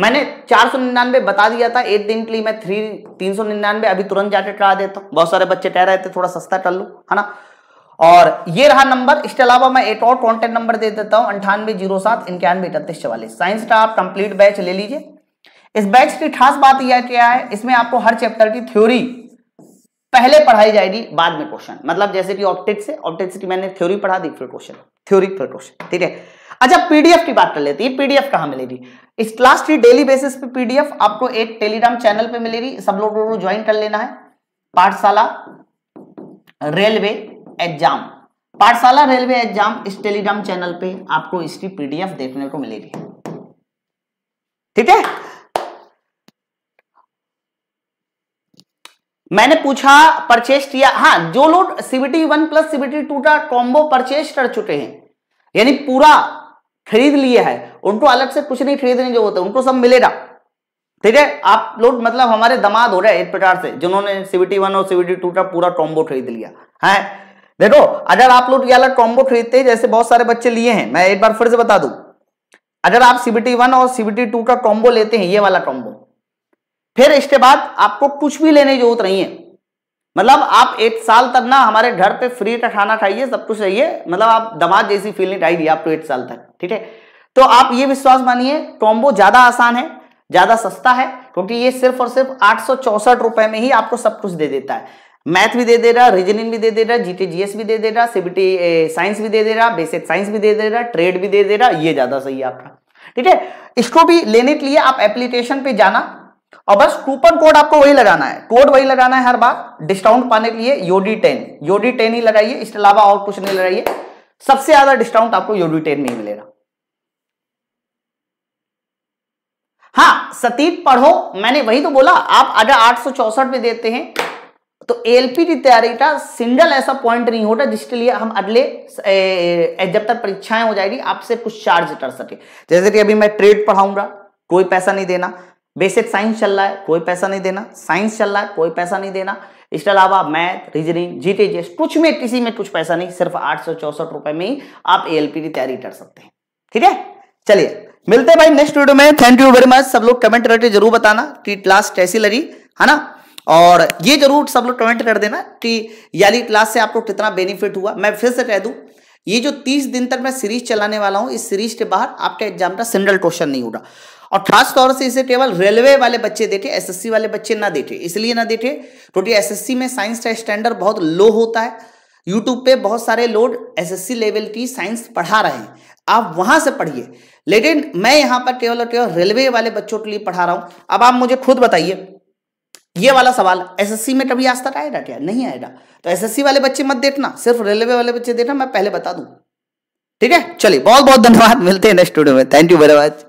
मैंने चार सौ निन्यानवे बता दिया था एक दिन के लिए मैं थ्री तीन सौ निन्यानवे अभी तुरंत जाके टा देता हूँ बहुत सारे बच्चे टह रहे थे थोड़ा सस्ता टल लू है ना और ये रहा नंबर इसके अलावा मैं एक और कॉन्टेक्ट नंबर दे देता हूँ अंठानवे जीरो सात इक्यानवे इकतीस चवालीस साइंस का आप कंप्लीट बैच ले लीजिए इस बैच की खास बात यह क्या है इसमें आपको हर चैप्टर की थ्योरी पहले पढ़ाई जाएगी बाद में क्वेश्चन मतलब जैसे कि ऑप्टिक्स से ऑप्टिक्स की मैंने थ्योरी पढ़ा दी फिर क्वेश्चन थ्योरी फिर क्वेश्चन ठीक है अच्छा पीडीएफ की बात कर लेते हैं पीडीएफ कहां मिलेगी इस क्लास की डेली बेसिस पे पीडीएफ आपको एक टेलीग्राम चैनल पे मिलेगी सब लोगों को ज्वाइन कर लेना है Pathshala railway exam Pathshala railway exam इस टेलीग्राम चैनल पे आपको इसकी पीडीएफ देखने को मिलेगी ठीक है मैंने पूछा परचेज किया हाँ जो लोग CBT one plus CBT two का कॉम्बो परचेज कर चुके हैं यानी पूरा खरीद लिए है उनको अलग से कुछ नहीं खरीदने जो होता है उनको सब मिलेगा ठीक है आप लोग मतलब हमारे दमाद हो रहे हैं एक प्रकार से जिन्होंने सीबीटी वन और सीबीटी टू का पूरा कॉम्बो खरीद लिया है देखो अगर आप लोग ये अलग कॉम्बो खरीदते हैं जैसे बहुत सारे बच्चे लिए हैं मैं एक बार फिर से बता दू अगर आप सीबीटी वन और सीबीटी टू का कॉम्बो लेते हैं ये वाला कॉम्बो फिर इसके बाद आपको कुछ भी लेने की जरूरत नहीं है मतलब आप एट साल तक ना हमारे घर पे फ्री का खाना खाइए सब कुछ रहिए मतलब आप दमाद जैसी फीलिंग आएगी आपको एट साल तक ठीक है तो आप ये विश्वास मानिए कॉम्बो ज्यादा आसान है ज्यादा सस्ता है क्योंकि ये सिर्फ और सिर्फ आठ रुपए में ही आपको सब कुछ दे देता है मैथ भी दे दे रहा रीजनिंग भी दे दे रहा जीटी जीएस भी दे दे रहा सीबीटी साइंस भी दे दे रहा बेसिक साइंस भी दे दे रहा ट्रेड भी दे दे रहा ये ज्यादा सही है आपका ठीक है इसको भी लेने के लिए आप एप्लीकेशन पे जाना और बस कूपन कोड आपको वही लगाना है कोड वही लगाना है हर बार डिस्काउंट पाने के लिए योडी टेन योडी टेन ही लगाइए इसके अलावा और कुछ नहीं लगाइए सबसे ज्यादा डिस्काउंट आपको योडी टेन में ही मिलेगा हाँ सतीत पढ़ो मैंने वही तो बोला आप अगर आठ में देते हैं तो एलपी की तैयारी का सिंगल ऐसा पॉइंट नहीं होता जिसके लिए हम अगले जब तक परीक्षाएं हो जाएगी आपसे कुछ चार्ज कर सके जैसे कि अभी मैं ट्रेड पढ़ाऊंगा कोई पैसा नहीं देना बेसिक साइंस चल रहा है कोई पैसा नहीं देना साइंस चल रहा है कोई पैसा नहीं देना इसके अलावा मैथ रीजनिंग जीटीजीएस कुछ में किसी में कुछ पैसा नहीं सिर्फ आठ सौ चौसठ रुपए में ही आप एएलपी की तैयारी कर सकते हैं ठीक है चलिए मिलते हैं भाई नेक्स्ट वीडियो में थैंक यू वेरी मच सब लोग कमेंट करके जरूर बताना कि क्लास कैसी लगी है ना और ये जरूर सब लोग कमेंट कर देना कि याली क्लास से आपको कितना बेनिफिट हुआ मैं फिर से कह दूं ये जो 30 दिन तक मैं सीरीज चलाने वाला हूं इस सीरीज के बाहर आपके एग्जाम का सिंगल क्वेश्चन नहीं होगा और खास तौर से इसे केवल रेलवे वाले बच्चे देखे एसएससी वाले बच्चे ना देखे इसलिए ना देखे क्योंकि तो एसएससी में साइंस का स्टैंडर्ड बहुत लो होता है यूट्यूब पे बहुत सारे लोग एसएससी लेवल की साइंस पढ़ा रहे हैं आप वहां से पढ़िए लेकिन मैं यहाँ पर केवल और केवल रेलवे वाले बच्चों के लिए पढ़ा रहा हूं अब आप मुझे खुद बताइए ये वाला सवाल एसएससी में कभी आज तक आएगा क्या नहीं आएगा तो एसएससी वाले बच्चे मत देखना सिर्फ रेलवे वाले बच्चे देखना मैं पहले बता दूं ठीक है चलिए बहुत बहुत धन्यवाद मिलते हैं नेक्स्ट स्टूडियो में थैंक यू वेरी मच